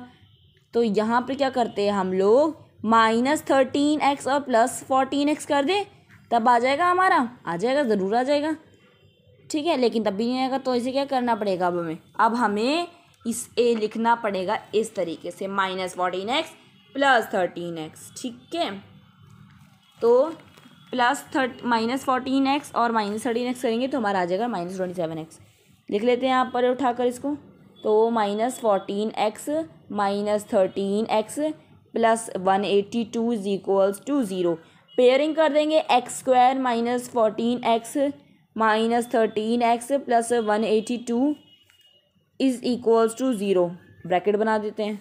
तो यहाँ पर क्या करते हैं हम लोग माइनस थर्टीन एक्स और प्लस फोर्टीन एक्स कर दे तब आ जाएगा हमारा आ जाएगा ज़रूर आ जाएगा ठीक है लेकिन तब भी नहीं आएगा तो इसे क्या करना पड़ेगा अब हमें अब हमें इस ए लिखना पड़ेगा इस तरीके से minus fourteen x plus thirteen x ठीक है तो प्लस थर्ट माइनस फोर्टीन एक्स और माइनस थर्टीन एक्स करेंगे तो हमारा आ जाएगा माइनस ट्वेंटी सेवन एक्स लिख लेते हैं यहाँ पर उठाकर इसको तो minus fourteen x minus thirteen x plus one eighty two is equals to zero pairing कर देंगे x square minus fourteen x minus thirteen x plus one eighty two is equals to zero bracket बना देते हैं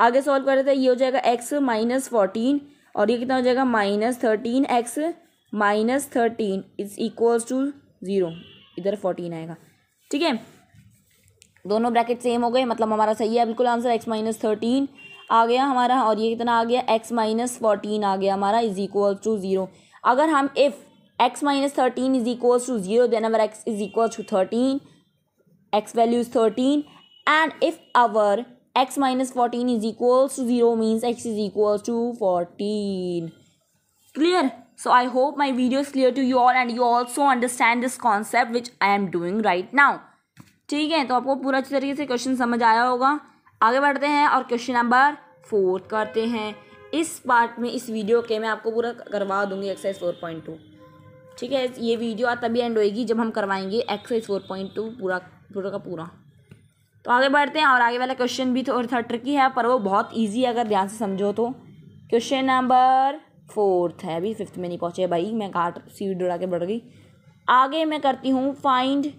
आगे solve कर देते हैं ये हो जाएगा एक्स माइनस फोर्टीन और ये कितना हो जाएगा minus thirteen x minus thirteen is equals to zero इधर फोर्टीन आएगा ठीक है दोनों ब्रैकेट सेम हो गए मतलब हमारा सही है बिल्कुल आंसर एक्स माइनस थर्टीन आ गया हमारा और ये कितना आ गया एक्स माइनस फोर्टीन आ गया हमारा इज इक्वल टू ज़ीरो अगर हम if x minus thirteen is equal to zero then our x is equal to thirteen x value is thirteen and if our x minus fourteen is equal to zero means x is equals to fourteen clear so I hope my video is clear to you all and you also understand this concept which I am doing right now ठीक है तो आपको पूरा अच्छी तरीके से question समझ आया होगा आगे बढ़ते हैं और क्वेश्चन नंबर फोर्थ करते हैं इस पार्ट में इस वीडियो के मैं आपको पूरा करवा दूंगी एक्सरसाइज फोर पॉइंट टू ठीक है ये वीडियो तभी एंड होएगी जब हम करवाएंगे एक्सरसाइज फोर पॉइंट टू पूरा पूरा का पूरा तो आगे बढ़ते हैं और आगे वाला क्वेश्चन भी थोड़ा सा ट्रिकी है पर वो बहुत ईजी है अगर ध्यान से समझो तो क्वेश्चन नंबर फोर्थ है अभी फिफ्थ में नहीं पहुँचे भाई मैं काट सीट उड़ा के बढ़ गई आगे मैं करती हूँ फाइंड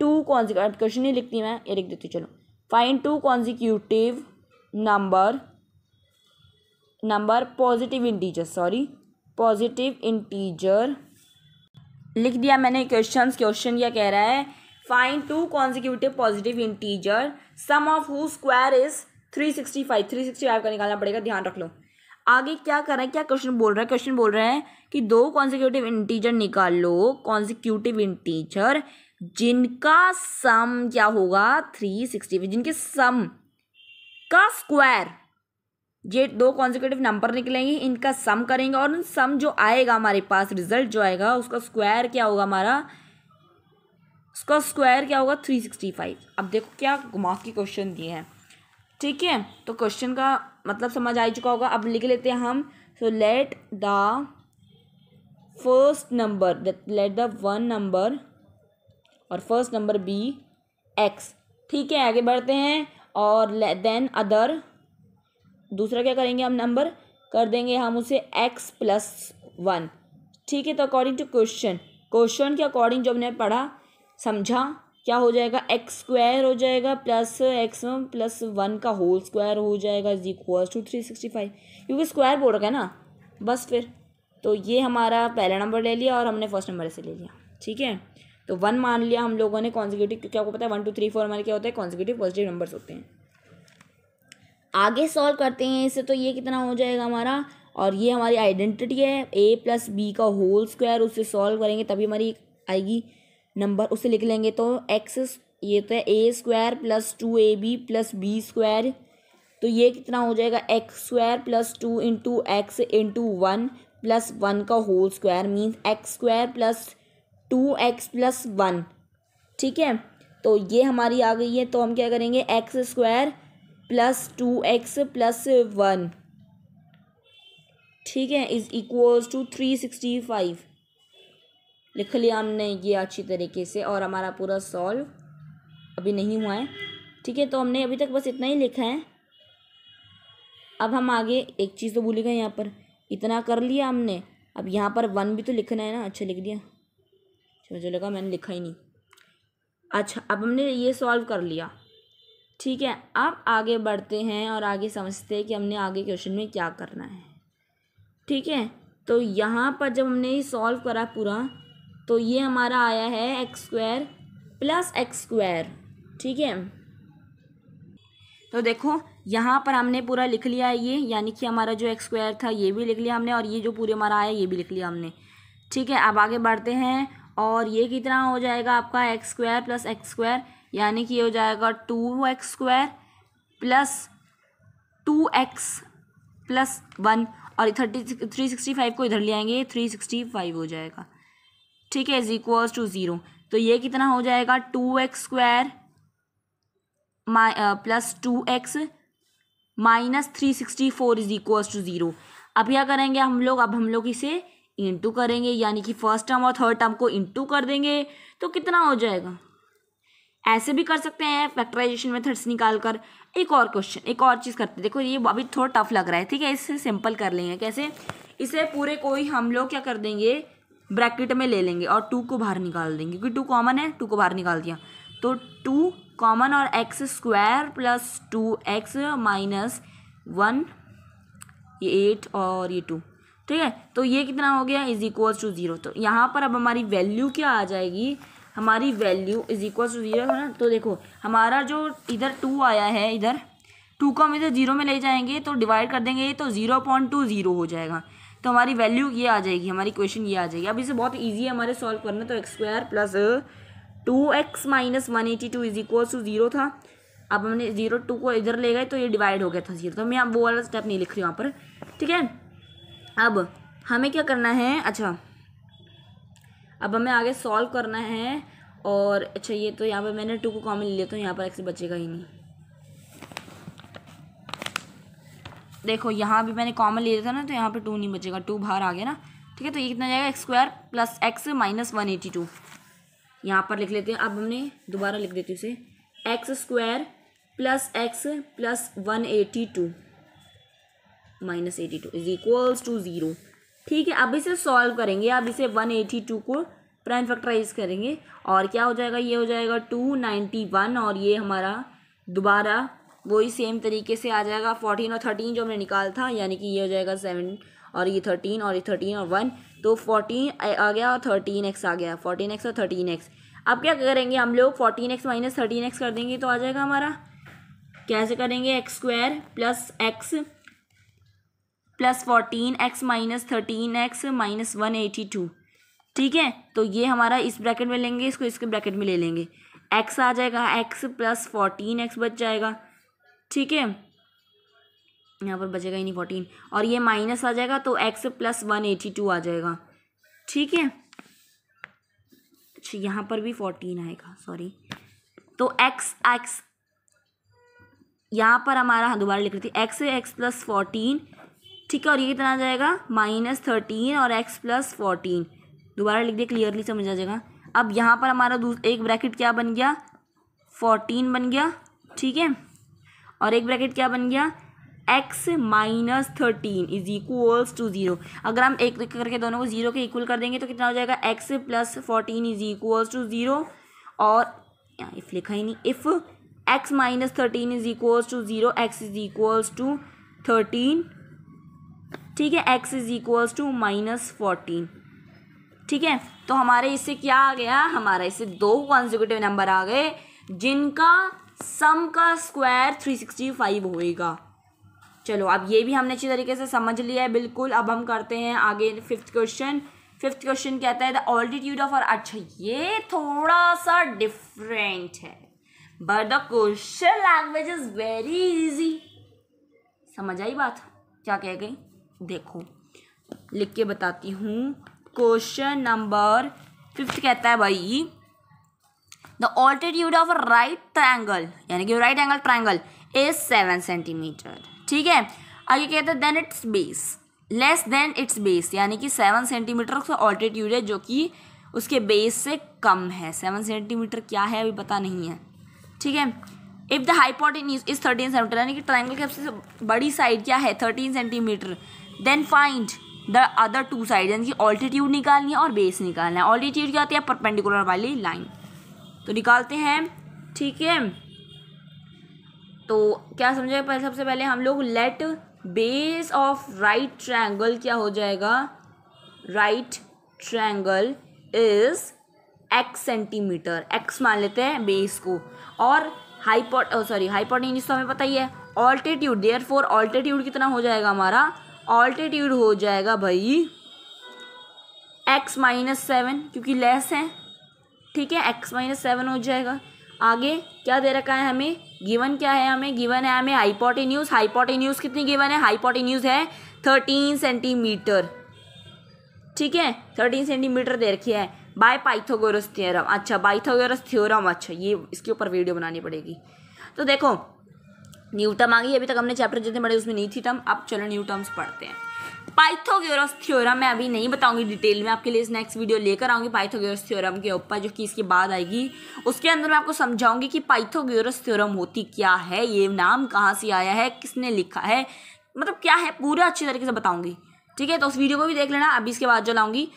टू कॉन्जिक्यूट क्वेश्चन नहीं लिखती मैं ये लिख देती चलो find two consecutive number number positive integer sorry positive integer लिख दिया मैंने क्वेश्चंस क्वेश्चन क्या कह रहा है find two consecutive positive find sum of who square is three sixty five three sixty five का निकालना पड़ेगा ध्यान रख लो आगे क्या कर रहे हैं क्या क्वेश्चन बोल रहा है क्वेश्चन बोल रहे हैं कि दो कॉन्जिक्यूटिव इंटीजर निकाल लो कॉन्जिक्यूटिव इंटीजर जिनका सम क्या होगा थ्री सिक्सटी फाइव जिनके सम का स्क्वायर ये दो कॉन्जिक्यूटिव नंबर निकलेंगे इनका सम करेंगे और उन सम जो आएगा हमारे पास रिजल्ट जो आएगा उसका स्क्वायर क्या होगा हमारा उसका स्क्वायर क्या होगा थ्री सिक्सटी फाइव अब देखो क्या मार्क्स के क्वेश्चन दिए हैं ठीक है तो क्वेश्चन का मतलब समझ आ चुका होगा अब लिख लेते हैं हम so let the first number let the one number और फर्स्ट नंबर बी एक्स ठीक है आगे बढ़ते हैं और देन अदर दूसरा क्या करेंगे हम नंबर कर देंगे हम उसे एक्स प्लस वन ठीक है तो अकॉर्डिंग टू क्वेश्चन क्वेश्चन के अकॉर्डिंग जो हमने पढ़ा समझा क्या हो जाएगा एक्स स्क्वायर हो जाएगा प्लस एक्स प्लस वन का होल स्क्वायर हो जाएगा is equal to three sixty five क्योंकि स्क्वायर बोल रहा है ना बस फिर तो ये हमारा पहला नंबर ले लिया और हमने फर्स्ट नंबर से ले लिया ठीक है तो वन मान लिया हम लोगों ने कॉन्जिक्यूटिव क्योंकि आपको पता है वन टू थ्री फोर हमारे क्या होता है कॉन्जिक्यूटिव पॉजिटिव नंबर्स होते हैं आगे सॉल्व करते हैं इसे तो ये कितना हो जाएगा हमारा और ये हमारी आइडेंटिटी है ए प्लस बी का होल स्क्वायर उससे सॉल्व करेंगे तभी हमारी आएगी नंबर उसे लिख लेंगे तो एक्स ये तो है a square plus two a b plus b square तो ये कितना हो जाएगा x square plus two into x into one plus one का whole square means x square plus two x plus one ठीक है तो ये हमारी आ गई है तो हम क्या करेंगे x square plus two x plus one ठीक है is equals to three sixty five लिख लिया हमने ये अच्छी तरीके से और हमारा पूरा सॉल्व अभी नहीं हुआ है ठीक है तो हमने अभी तक बस इतना ही लिखा है अब हम आगे एक चीज़ तो भूल गए यहाँ पर इतना कर लिया हमने अब यहाँ पर वन भी तो लिखना है ना अच्छा लिख दिया मुझे लगा मैंने लिखा ही नहीं अच्छा अब हमने ये सॉल्व कर लिया ठीक है अब आगे बढ़ते हैं और आगे समझते हैं कि हमने आगे क्वेश्चन में क्या करना है ठीक है तो यहाँ पर जब हमने ये सॉल्व करा पूरा तो ये हमारा आया है x square plus x square ठीक है तो देखो यहाँ पर हमने पूरा लिख लिया है ये यानी कि हमारा जो एक्स स्क्वायर था ये भी लिख लिया हमने और ये जो पूरे हमारा आया ये भी लिख लिया हमने ठीक है अब आगे बढ़ते हैं और ये कितना हो जाएगा आपका x square plus x square यानी कि ये हो जाएगा two x square plus two x plus one और थर्टी थ्री सिक्सटी फाइव को इधर ले आएंगे थ्री सिक्सटी फाइव हो जाएगा ठीक है इज इक्वल्स टू ज़ीरो तो ये कितना हो जाएगा two x square plus two x minus three sixty four is equals to zero अब क्या करेंगे हम लोग अब हम लोग इसे इंटू करेंगे यानी कि फर्स्ट टर्म और थर्ड टर्म को इंटू कर देंगे तो कितना हो जाएगा ऐसे भी कर सकते हैं फैक्टराइजेशन मेथड्स निकाल कर एक और क्वेश्चन एक और चीज़ करते देखो ये अभी थोड़ा टफ लग रहा है ठीक है इसे सिंपल कर लेंगे कैसे इसे पूरे कोई हम लोग क्या कर देंगे ब्रैकेट में ले लेंगे और टू को बाहर निकाल देंगे क्योंकि टू कॉमन है टू को बाहर निकाल दिया तो टू कॉमन और x square plus two x minus one ये एट और ये टू ठीक है तो ये कितना हो गया इज इक्वल टू ज़ीरो तो यहाँ पर अब हमारी वैल्यू क्या आ जाएगी हमारी value is equal to zero है ना तो देखो हमारा जो इधर टू आया है इधर टू को हम इधर जीरो में ले जाएंगे तो डिवाइड कर देंगे तो ज़ीरो पॉइंट टू ज़ीरो हो जाएगा तो हमारी वैल्यू ये आ जाएगी हमारी क्वेश्चन ये आ जाएगी अब इसे बहुत ईजी है हमारे सॉल्व करना तो x square plus two x minus one eighty two is equal to zero था अब हमने जीरो टू को इधर ले गए तो ये डिवाइड हो गया था जीरो तो मैं अब वो वाला स्टेप नहीं लिख रही हूँ यहाँ पर ठीक है अब हमें क्या करना है अच्छा अब हमें आगे सॉल्व करना है और अच्छा ये तो यहाँ पर मैंने टू को कॉमन लिया तो यहाँ पर एक्स बचेगा ही नहीं देखो यहाँ भी मैंने कॉमन ले लिया था ना तो यहाँ पे टू नहीं बचेगा टू बाहर आ गया ना ठीक है तो ये कितना जाएगा x square plus x minus one eighty two यहाँ पर लिख लेते हैं अब हमने दोबारा लिख देते इसे x square plus x plus one eighty two minus eighty two is equals to zero ठीक है अब इसे सॉल्व करेंगे अब इसे वन एटी टू को प्राइम फैक्टराइज करेंगे और क्या हो जाएगा ये हो जाएगा टू नाइन्टी वन और ये हमारा दोबारा वही सेम तरीके से आ जाएगा फोर्टीन और थर्टीन जो हमने निकाला था यानी कि ये हो जाएगा सेवन और ये थर्टीन और ये थर्टीन और वन तो फोर्टीन आ गया और थर्टीन एक्स आ गया फोर्टीन एक्स और थर्टीन एक्स अब क्या करेंगे हम लोग fourteen x minus thirteen x कर देंगे तो आ जाएगा हमारा कैसे करेंगे x square plus x plus fourteen x minus thirteen x minus one eighty two ठीक है तो ये हमारा इस ब्रैकेट में लेंगे इसको इसके ब्रैकेट में ले लेंगे एक्स आ जाएगा एक्स प्लस फोर्टीन एक्स बच जाएगा ठीक है यहाँ पर बचेगा ही नहीं फोर्टीन और ये माइनस आ जाएगा तो x plus one eighty two आ जाएगा ठीक है अच्छा यहाँ पर भी फोर्टीन आएगा सॉरी तो एक्स एक्स यहाँ पर हमारा हाँ दोबारा लिख रही थी एक्स एक्स प्लस फोर्टीन ठीक है और ये कितना आ जाएगा माइनस थर्टीन और एक्स प्लस फोर्टीन दोबारा लिख दिया क्लियरली समझ आ जाएगा अब यहाँ पर हमारा एक ब्रैकेट क्या बन गया फोर्टीन बन गया ठीक है और एक ब्रैकेट क्या बन गया x minus thirteen is equals to zero अगर हम एक करके दोनों को जीरो के इक्वल कर देंगे तो कितना हो जाएगा x plus fourteen is equals to zero और इफ लिखा ही नहीं if x minus thirteen is equals to zero x is equals to thirteen ठीक है x is equals to minus fourteen ठीक है तो हमारे इससे क्या आ गया हमारा इससे दो कॉन्जिक्यूटिव नंबर आ गए जिनका सम का स्क्वायर थ्री सिक्सटी फाइव होएगा चलो अब ये भी हमने अच्छी तरीके से समझ लिया है बिल्कुल अब हम करते हैं आगे फिफ्थ क्वेश्चन फिफ्थ क्वेश्चन कहता है द ऑल्टीट्यूड ऑफ और अच्छा ये थोड़ा सा डिफरेंट है but the question language is very easy समझ आई बात क्या कह गई देखो लिख के बताती हूँ क्वेश्चन नंबर फिफ्थ कहता है भाई the altitude of right triangle यानी कि right angle triangle is seven centimetre ठीक है आगे कहते हैं then its base less than its base यानी कि सेवन सेंटीमीटर का ऑल्टीट्यूड है जो कि उसके बेस से कम है सेवन सेंटीमीटर क्या है अभी पता नहीं है ठीक है if the hypotenuse is thirteen centimetre यानी कि ट्राइंगल की सबसे बड़ी साइड क्या है thirteen centimetre then find the other two side यानी कि ऑल्टीट्यूड निकालनी है और बेस निकालना है ऑल्टीट्यूड क्या होती है परपेंडिकुलर वाली लाइन तो निकालते हैं ठीक है तो क्या समझे पहले सबसे पहले हम लोग let base of right triangle क्या हो जाएगा right triangle is x centimetre x मान लेते हैं बेस को और हाईपोट सॉरी हाइपोटेनिस तो हमें पता ही है ऑल्टीट्यूड देयर फोर ऑल्टीट्यूड कितना हो जाएगा हमारा ऑल्टीट्यूड हो जाएगा भाई एक्स माइनस सेवन क्योंकि लेस है ठीक है एक्स माइनस सेवन हो जाएगा आगे क्या दे रखा है हमें गिवन क्या है हमें गिवन है हमें हाईपोटी न्यूज हाईपोटी न्यूज कितनी गिवन है हाईपोटी न्यूज है थर्टीन सेंटीमीटर ठीक है थर्टीन सेंटीमीटर दे रखी है बाय पाइथागोरस थ्योरम अच्छा पाइथागोरस थ्योरम अच्छा ये इसके ऊपर वीडियो बनानी पड़ेगी तो देखो न्यू टर्म आ गई अभी तक हमने चैप्टर जितने पढ़े उसमें नहीं थी टर्म अब चलो न्यू टर्म्स पढ़ते हैं पाइथागोरस थ्योरम मैं अभी नहीं बताऊंगी डिटेल में आपके लिए इस नेक्स्ट वीडियो लेकर आऊंगी पाइथागोरस थ्योरम के ऊपर जो कि इसके बाद आएगी उसके अंदर मैं आपको समझाऊंगी कि पाइथागोरस थ्योरम होती क्या है ये नाम कहाँ से आया है किसने लिखा है मतलब क्या है पूरा अच्छे तरीके से बताऊंगी ठीक है तो उस वीडियो को भी देख लेना अभी इसके बाद जो लाऊंगी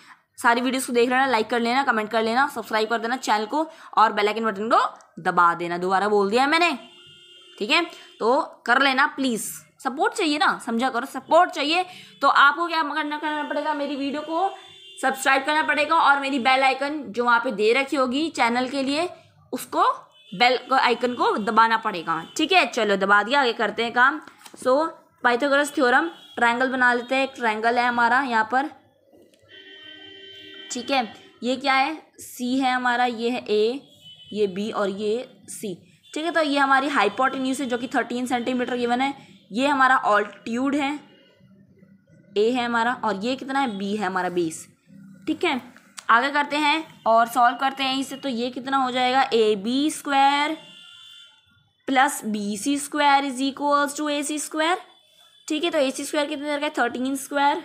सारी वीडियोस को देख लेना लाइक कर लेना कमेंट कर लेना सब्सक्राइब कर देना चैनल को और बेल आइकन बटन को दबा देना दोबारा बोल दिया मैंने ठीक है तो कर लेना प्लीज़ सपोर्ट चाहिए ना समझा करो सपोर्ट चाहिए तो आपको क्या करना करना पड़ेगा मेरी वीडियो को सब्सक्राइब करना पड़ेगा और मेरी बेल आइकन जो वहाँ पे दे रखी होगी चैनल के लिए उसको बेल आइकन को दबाना पड़ेगा ठीक है चलो दबा दिया आगे करते हैं काम सो पाइथागोरस थ्योरम ट्रायंगल बना लेते हैं एक ट्रायंगल है हमारा यहाँ पर ठीक है ये क्या है सी है हमारा ये है ए ये बी और ये सी ठीक है तो ये हमारी हाइपोटेन्यूज है जो कि थर्टीन सेंटीमीटर गिवन है ये हमारा ऑल्टीट्यूड है ए है हमारा और ये कितना है बी है हमारा बेस ठीक है आगे करते हैं और सॉल्व करते हैं इसे तो ये कितना हो जाएगा A B square plus B C square is equals to A C square ठीक है तो ए सी स्क्वायर कितना दे रखा है थर्टीन स्क्वायर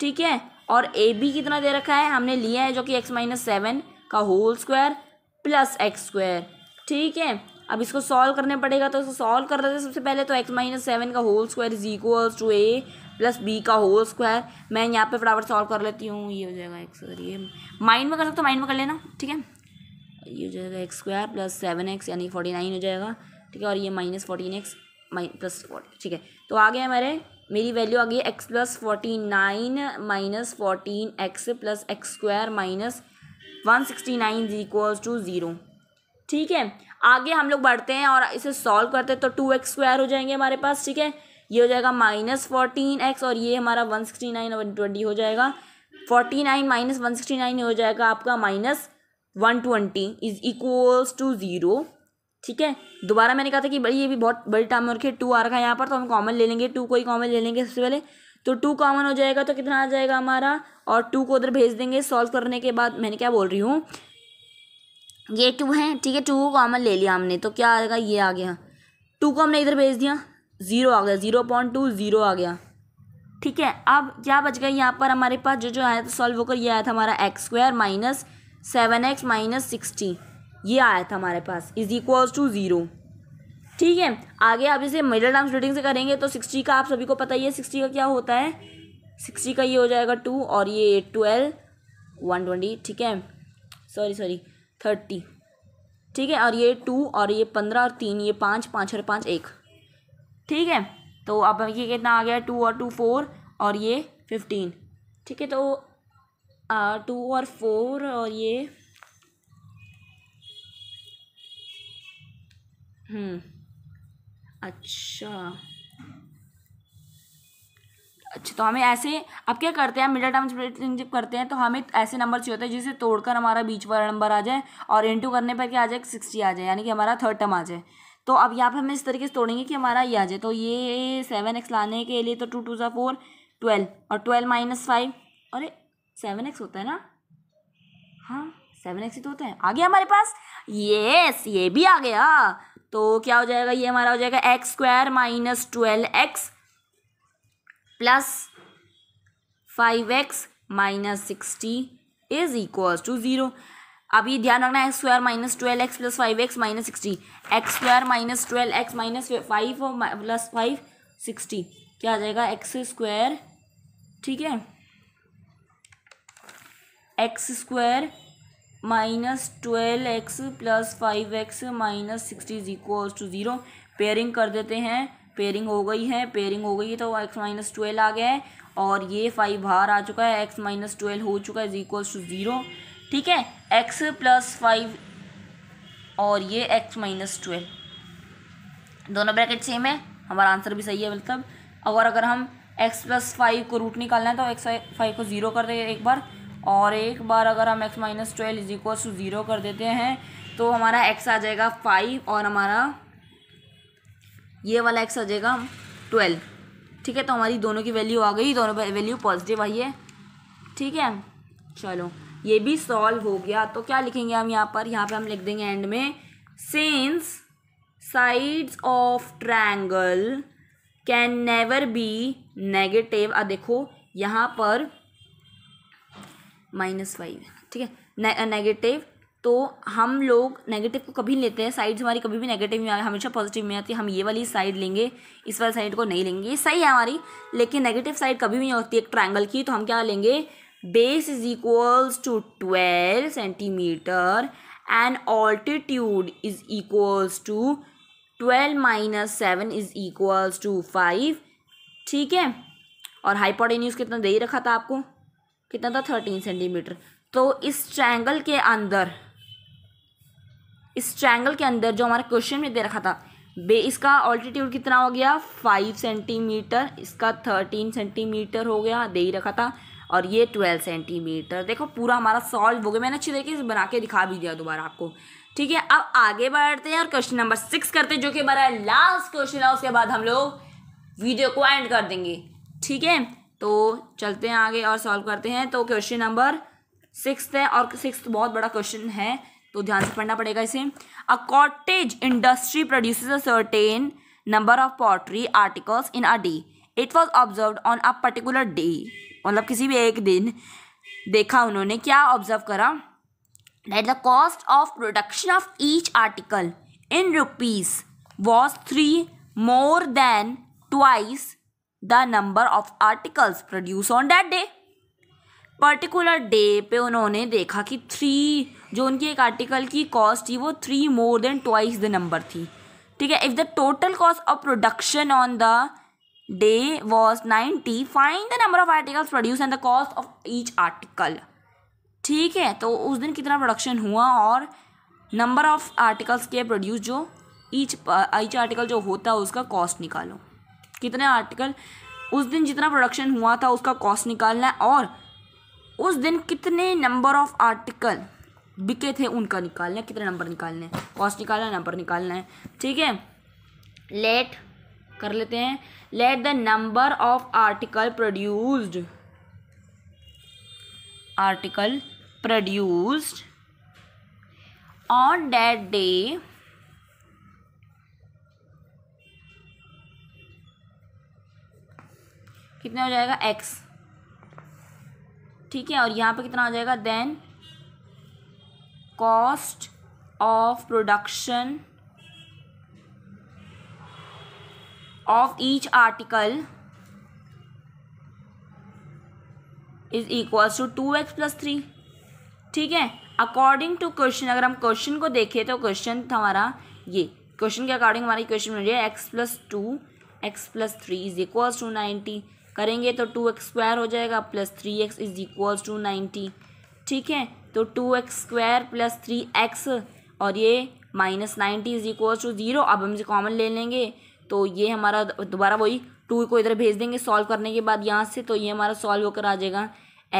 ठीक है और ए बी कितना दे रखा है हमने लिया है जो कि एक्स माइनस सेवन का whole square plus x square ठीक है अब इसको सॉल्व करने पड़ेगा तो इसको सॉल्व कर देते सबसे पहले तो एक्स माइनस सेवन का whole square is equals to a plus b का होल स्क्वायर मैं यहाँ पे फटाफट सॉल्व कर लेती हूँ ये हो जाएगा एक्स और ये माइंड में कर सकते हो माइंड में कर लेना ठीक है ये हो जाएगा x square plus seven x यानी फोर्टी नाइन हो जाएगा ठीक है और ये माइनस फोर्टीन एक्स प्लस ठीक है तो आ गया हमारे मेरी वैल्यू आ गई है x plus forty nine minus fourteen x plus x square minus one sixty nine is equals to zero ठीक है आगे हम लोग बढ़ते हैं और इसे सॉल्व करते हैं तो टू एक्स स्क्वायर हो जाएंगे हमारे पास ठीक है ये हो जाएगा माइनस फोर्टीन एक्स और ये हमारा one sixty nine one twenty हो जाएगा forty nine minus one sixty nine हो जाएगा आपका minus one twenty is equals to zero ठीक है दोबारा मैंने कहा था कि भाई ये भी बहुत बड़ी टाइम और टू आ रखा है यहाँ पर तो हम कॉमन ले लेंगे टू को ही कॉमन ले लेंगे सबसे पहले तो टू कॉमन हो जाएगा तो कितना आ जाएगा हमारा और टू को उधर भेज देंगे सॉल्व करने के बाद मैंने क्या बोल रही हूँ ये टू हैं ठीक है टू को कॉमन ले लिया हमने तो क्या आएगा ये आ गया टू को हमने इधर भेज दिया ज़ीरो आ गया ज़ीरो पॉइंट टू ज़ीरो आ गया ठीक है अब क्या बच गया यहाँ पर हमारे पास जो जो आया था सॉल्व होकर ये आया था हमारा x square minus seven x minus sixty ये आया था हमारे पास इज इक्वल्स टू ज़ीरो ठीक है आगे आप इसे मिडल टर्म्स रीडिंग से करेंगे तो सिक्सटी का आप सभी को पता ही है सिक्सटी का क्या होता है सिक्सटी का ये हो जाएगा टू और ये ट्वेल्व वन ट्वेंटी ठीक है सॉरी सॉरी थर्टी ठीक है और ये टू और ये पंद्रह और तीन ये पाँच पाँच और पाँच एक ठीक है तो अब ये कितना आ गया टू और टू फोर और ये फिफ्टीन ठीक है तो टू और फोर और ये हम्म अच्छा अच्छा तो हमें ऐसे अब क्या करते हैं मिडल टर्म रिलेशनशिप करते हैं तो हमें ऐसे नंबर चाहिए होते हैं जिसे तोड़कर हमारा बीच वाला नंबर आ जाए और इंटू करने पर क्या आ जाए सिक्सटी आ जाए यानी कि हमारा थर्ड टर्म आ जाए तो अब यहाँ पर हमें इस तरीके से तोड़ेंगे कि हमारा ये आ जाए तो ये सेवन एक्स लाने के लिए तो टू टू सा फोर ट्वेल्व और ट्वेल्व माइनस फाइव अरे सेवन एक्स होता है ना हाँ सेवन एक्स ही तो होता है आ गया हमारे पास येस ये भी आ गया तो क्या हो जाएगा ये हमारा हो जाएगा x square minus twelve x plus five x minus sixty is equal to zero अब ये ध्यान रखना x square minus twelve x plus five x minus sixty x square minus twelve x minus five और plus five sixty क्या आ जाएगा x square ठीक है x square minus twelve x plus five x minus sixty is equal to zero pairing कर देते हैं pairing हो गई है पेयरिंग हो गई है तो एक्स माइनस ट्वेल्व आ गया है और ये फाइव बाहर आ चुका है एक्स माइनस ट्वेल्व हो चुका है इज इक्वल्स टू ज़ीरो ठीक है एक्स प्लस फाइव और ये एक्स माइनस ट्वेल्व दोनों ब्रैकेट सेम है हमारा आंसर भी सही है मतलब और अगर हम एक्स प्लस फाइव को रूट निकालना है तो एक्स फाइव को ज़ीरो कर देंगे एक बार और एक बार अगर हम x minus twelve is equals to zero कर देते हैं तो हमारा एक्स आ जाएगा फाइव और हमारा ये वाला एक्स आ जाएगा हम ट्वेल्व ठीक है तो हमारी दोनों की वैल्यू आ गई दोनों वैल्यू पॉजिटिव आई है ठीक है चलो ये भी सॉल्व हो गया तो क्या लिखेंगे हम यहाँ पर यहाँ पे हम लिख देंगे एंड में since sides of triangle can never be negative आ देखो यहाँ पर माइनस फाइव ठीक है नेगेटिव तो हम लोग नेगेटिव को कभी लेते हैं साइड्स हमारी कभी भी नेगेटिव में हमेशा पॉजिटिव में आती है हम ये वाली साइड लेंगे इस वाली साइड को नहीं लेंगे ये सही है हमारी लेकिन नेगेटिव साइड कभी भी नहीं होती एक ट्राइंगल की तो हम क्या लेंगे base is equals to twelve centimetre and altitude is equals to twelve minus seven is equals to five ठीक है और हाइपोटेन्यूज कितना दे ही रखा था आपको कितना था थर्टीन सेंटीमीटर तो इस ट्रायंगल के अंदर इस ट्रैंगल के अंदर जो हमारा क्वेश्चन में दे रखा था बे इसका ऑल्टीट्यूड कितना हो गया फाइव सेंटीमीटर इसका थर्टीन सेंटीमीटर हो गया दे ही रखा था और ये ट्वेल्व सेंटीमीटर देखो पूरा हमारा सॉल्व हो गया मैंने अच्छी तरीके से बना के दिखा भी दिया दोबारा आपको ठीक है अब आगे बढ़ते हैं और क्वेश्चन नंबर सिक्स करते हैं जो कि हमारा लास्ट क्वेश्चन है उसके बाद हम लोग वीडियो को एंड कर देंगे ठीक है तो चलते हैं आगे और सॉल्व करते हैं तो क्वेश्चन नंबर सिक्स है और सिक्स बहुत बड़ा क्वेश्चन है तो ध्यान से पढ़ना पड़ेगा इसे a cottage industry produces a certain number of pottery articles in a day it was observe on a particular day मतलब किसी भी एक दिन देखा उन्होंने क्या ऑब्जर्व करा that the cost of production of each article in rupees was three more than twice the number of articles produce on that day particular day पे उन्होंने देखा कि थ्री जो उनकी एक आर्टिकल की कॉस्ट थी वो three more than twice the number थी ठीक है if the total cost of production on the day was ninety find the number of articles produce and the cost of each article ठीक है तो उस दिन कितना प्रोडक्शन हुआ और नंबर ऑफ आर्टिकल्स के प्रोड्यूस जो ईच ईच आर्टिकल जो होता है उसका कॉस्ट निकालो कितने आर्टिकल उस दिन जितना प्रोडक्शन हुआ था उसका कॉस्ट निकालना है और उस दिन कितने नंबर ऑफ आर्टिकल बिके थे उनका निकालना है कितने नंबर निकालने हैं कॉस्ट निकालना है नंबर निकालना है ठीक है लेट कर लेते हैं let the number of article produced article produced on that day कितना हो जाएगा एक्स ठीक है और यहाँ पे कितना आ जाएगा then cost of production of each article is equal to two x plus three ठीक है अकॉर्डिंग टू क्वेश्चन अगर हम क्वेश्चन को देखें तो क्वेश्चन था हमारा ये क्वेश्चन के अकॉर्डिंग हमारी क्वेश्चन बन रही है x plus two x plus three is equal to ninety करेंगे तो टू एक्स स्क्वायर हो जाएगा plus three x is equals to ninety ठीक है तो two x square plus three x और ये minus ninety is equals to zero अब हम इसे कॉमन ले लेंगे तो ये हमारा दोबारा वही टू को इधर भेज देंगे सॉल्व करने के बाद यहाँ से तो ये हमारा सॉल्व होकर आ जाएगा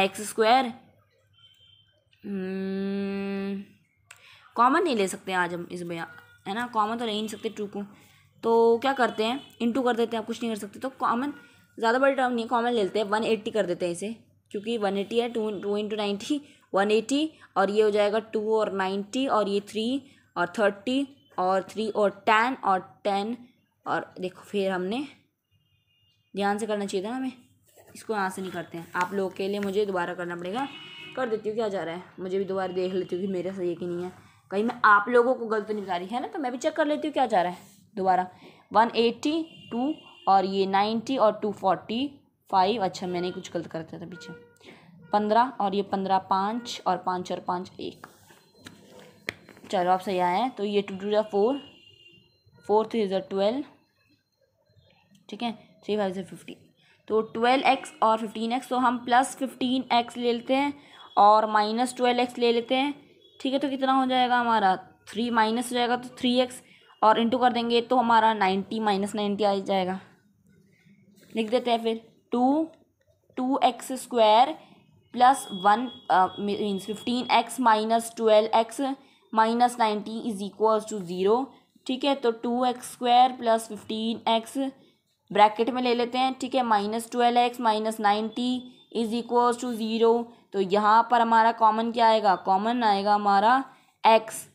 एक्स स्क्वायर हम्म, कॉमन नहीं ले सकते आज हम इस बया है ना कॉमन तो ले नहीं सकते टू को तो क्या करते हैं इनटू कर देते हैं आप कुछ नहीं कर सकते तो कॉमन ज़्यादा बड़ी टर्म नहीं कॉमन ले लेते हैं वन एट्टी कर देते हैं इसे क्योंकि वन एट्टी है two two into ninety one eighty और ये हो जाएगा टू और नाइन्टी और ये थ्री और थर्टी और थ्री और टेन और टेन और देखो फिर हमने ध्यान से करना चाहिए था ना हमें इसको यहाँ से नहीं करते हैं आप लोगों के लिए मुझे दोबारा करना पड़ेगा कर देती हूँ क्या जा रहा है मुझे भी दोबारा देख लेती हूँ कि मेरे सही कि नहीं है कहीं मैं आप लोगों को गलत तो नहीं बता रही है ना तो मैं भी चेक कर लेती हूँ क्या जा रहा है दोबारा वन एट्टी टू और ये नाइन्टी और टू फोर्टी फाइव अच्छा मैंने कुछ गलत कर दिया था पीछे पंद्रह और ये पंद्रह पाँच और पाँच और पाँच एक चलो आप सही आए तो ये टू टू ज़ा फोर फोर थ्री ज़ा ट्वेल्व ठीक है थ्री फाइव ज़ा फिफ्टी तो ट्वेल्व एक्स और फिफ्टीन एक्स तो हम प्लस फिफ्टीन एक्स ले लेते हैं और माइनस ट्वेल्व एक्स ले लेते हैं ठीक है तो कितना हो जाएगा हमारा थ्री माइनस हो जाएगा तो थ्री एक्स और इंटू कर देंगे तो हमारा नाइन्टी माइनस नाइन्टी आ जाएगा लिख देते हैं फिर two two x square plus one means fifteen x minus twelve x minus nineteen is equal to zero ठीक है तो two x square plus fifteen x bracket में ले लेते हैं ठीक है minus twelve x minus ninety is equal to zero तो यहाँ पर हमारा कॉमन क्या आएगा कॉमन आएगा हमारा एक्स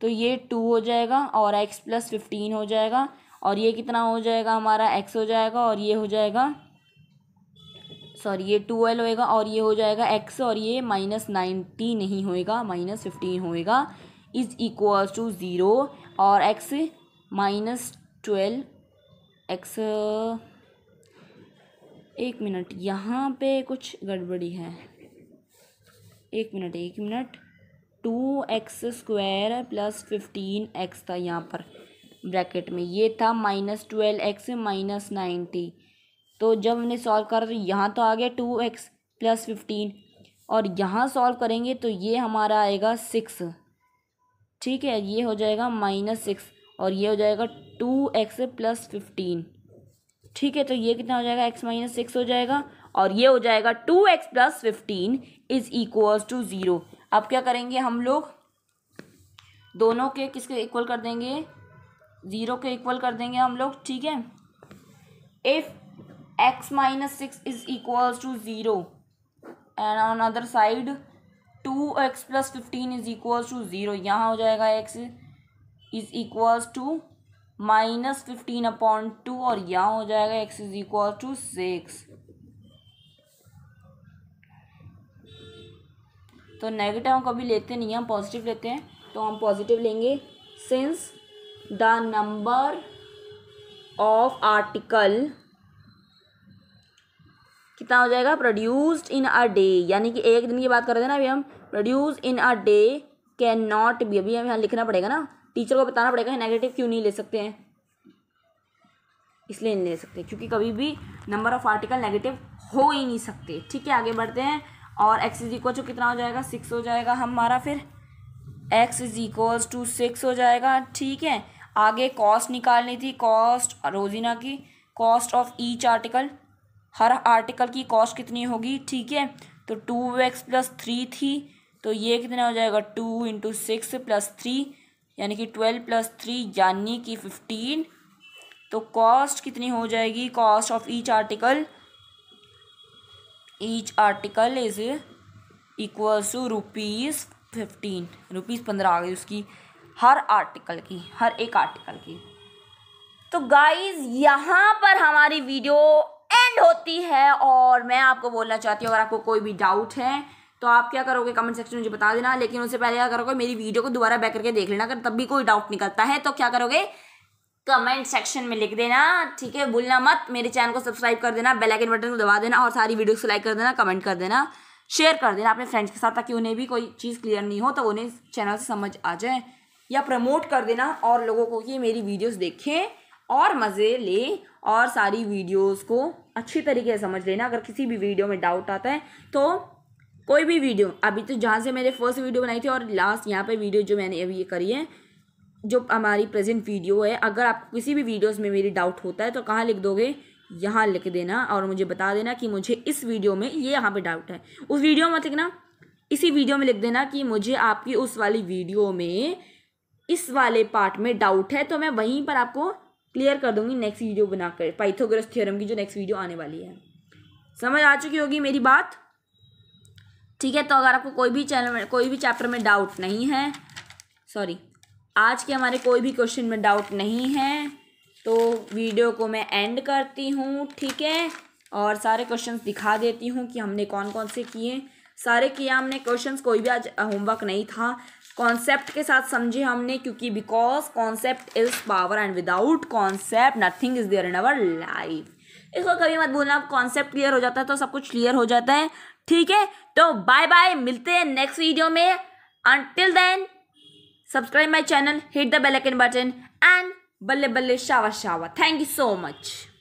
तो ये टू हो जाएगा और एक्स प्लस फिफ्टीन हो जाएगा और ये कितना हो जाएगा हमारा एक्स हो जाएगा और ये हो जाएगा सॉरी ये ट्वेल्व होएगा और ये हो जाएगा एक्स और ये माइनस नाइन्टी नहीं होएगा माइनस फिफ्टीन होएगा इज़ इक्वल टू ज़ीरो और एक्स माइनस ट्वेल्व एक्स एक मिनट यहाँ पे कुछ गड़बड़ी है एक मिनट एक minute two x square plus fifteen x था यहाँ पर ब्रैकेट में ये था minus twelve x minus ninety तो जब हमने सॉल्व करा तो यहाँ तो आ गया टू एक्स प्लस फिफ्टीन और यहाँ सॉल्व करेंगे तो ये हमारा आएगा सिक्स ठीक है ये हो जाएगा माइनस सिक्स और ये हो जाएगा टू एक्स प्लस फिफ्टीन ठीक है तो ये कितना हो जाएगा एक्स माइनस सिक्स हो जाएगा और ये हो जाएगा two x plus fifteen is equals to zero अब क्या करेंगे हम लोग दोनों के किसके इक्वल कर देंगे ज़ीरो के इक्वल कर देंगे हम लोग ठीक है if x minus six is equal to zero and on other side two x plus fifteen is equal to zero यहाँ हो जाएगा x is equal to minus fifteen upon two और यहाँ हो जाएगा x is equal to six तो negative हम कभी लेते नहीं हैं हम पॉजिटिव लेते हैं तो हम पॉजिटिव लेंगे since the number of article कितना हो जाएगा प्रोड्यूस्ड इन अ डे यानी कि एक दिन की बात कर रहे थे ना अभी हम produce in a day can not be अभी हमें यहाँ लिखना पड़ेगा ना टीचर को बताना पड़ेगा नेगेटिव क्यों नहीं ले सकते हैं इसलिए नहीं ले सकते क्योंकि कभी भी नंबर ऑफ आर्टिकल नेगेटिव हो ही नहीं सकते ठीक है आगे बढ़ते हैं और एक्स इज इक्वल टू कितना हो जाएगा सिक्स हो जाएगा हमारा फिर x is equal to six हो जाएगा ठीक है आगे कॉस्ट निकालनी थी कॉस्ट रोजीना की कॉस्ट ऑफ ईच आर्टिकल हर आर्टिकल की कॉस्ट कितनी होगी ठीक है तो टू एक्स प्लस थ्री थी तो ये कितना हो जाएगा two into six plus three यानी कि ट्वेल्व प्लस थ्री यानी कि फिफ्टीन तो कॉस्ट कितनी हो जाएगी cost of each article each article is equals to rupees fifteen rupees पंद्रह आ गई उसकी हर आर्टिकल की हर एक आर्टिकल की तो गाइज यहाँ पर हमारी वीडियो एंड होती है और मैं आपको बोलना चाहती हूँ अगर आपको कोई भी डाउट है तो आप क्या करोगे कमेंट सेक्शन में मुझे बता देना लेकिन उससे पहले क्या करोगे मेरी वीडियो को दोबारा बैक करके देख लेना अगर तब भी कोई डाउट निकलता है तो क्या करोगे कमेंट सेक्शन में लिख देना ठीक है भूलना मत मेरे चैनल को सब्सक्राइब कर देना बेल आइकन बटन को दबा देना और सारी वीडियोस को लाइक कर देना कमेंट कर देना शेयर कर देना अपने फ्रेंड्स के साथ ताकि उन्हें भी कोई चीज़ क्लियर नहीं हो तो उन्हें चैनल से समझ आ जाए या प्रमोट कर देना और लोगों को कि मेरी वीडियोस देखें और मज़े लें और सारी वीडियोस को अच्छी तरीके से समझ लेना अगर किसी भी वीडियो में डाउट आता है तो कोई भी वीडियो अभी तो जहाँ से मैंने फर्स्ट वीडियो बनाई थी और लास्ट यहाँ पर वीडियो जो मैंने अभी ये करी है जो हमारी प्रेजेंट वीडियो है अगर आपको किसी भी वीडियोस में मेरी डाउट होता है तो कहाँ लिख दोगे यहाँ लिख देना और मुझे बता देना कि मुझे इस वीडियो में ये यहाँ पे डाउट है उस वीडियो में मत लिखना इसी वीडियो में लिख देना कि मुझे आपकी उस वाली वीडियो में इस वाले पार्ट में डाउट है तो मैं वहीं पर आपको क्लियर कर दूंगी नेक्स्ट वीडियो बनाकर पाइथोग्रस थ्योरम की जो नेक्स्ट वीडियो आने वाली है समझ आ चुकी होगी मेरी बात ठीक है तो अगर आपको कोई भी चैनल में कोई भी चैप्टर में डाउट नहीं है सॉरी आज के हमारे कोई भी क्वेश्चन में डाउट नहीं है तो वीडियो को मैं एंड करती हूँ ठीक है और सारे क्वेश्चंस दिखा देती हूँ कि हमने कौन कौन से किए सारे किया हमने क्वेश्चंस कोई भी आज होमवर्क नहीं था कॉन्सेप्ट के साथ समझे हमने क्योंकि because concept is power and without concept nothing is there in our life इसको कभी मत भूलना कॉन्सेप्ट क्लियर हो जाता है तो सब कुछ क्लियर हो जाता है ठीक है तो बाय बाय मिलते हैं नेक्स्ट वीडियो में until then subscribe my channel hit the bell icon button and बल्ले बल्ले शावा शावा थैंक यू सो मच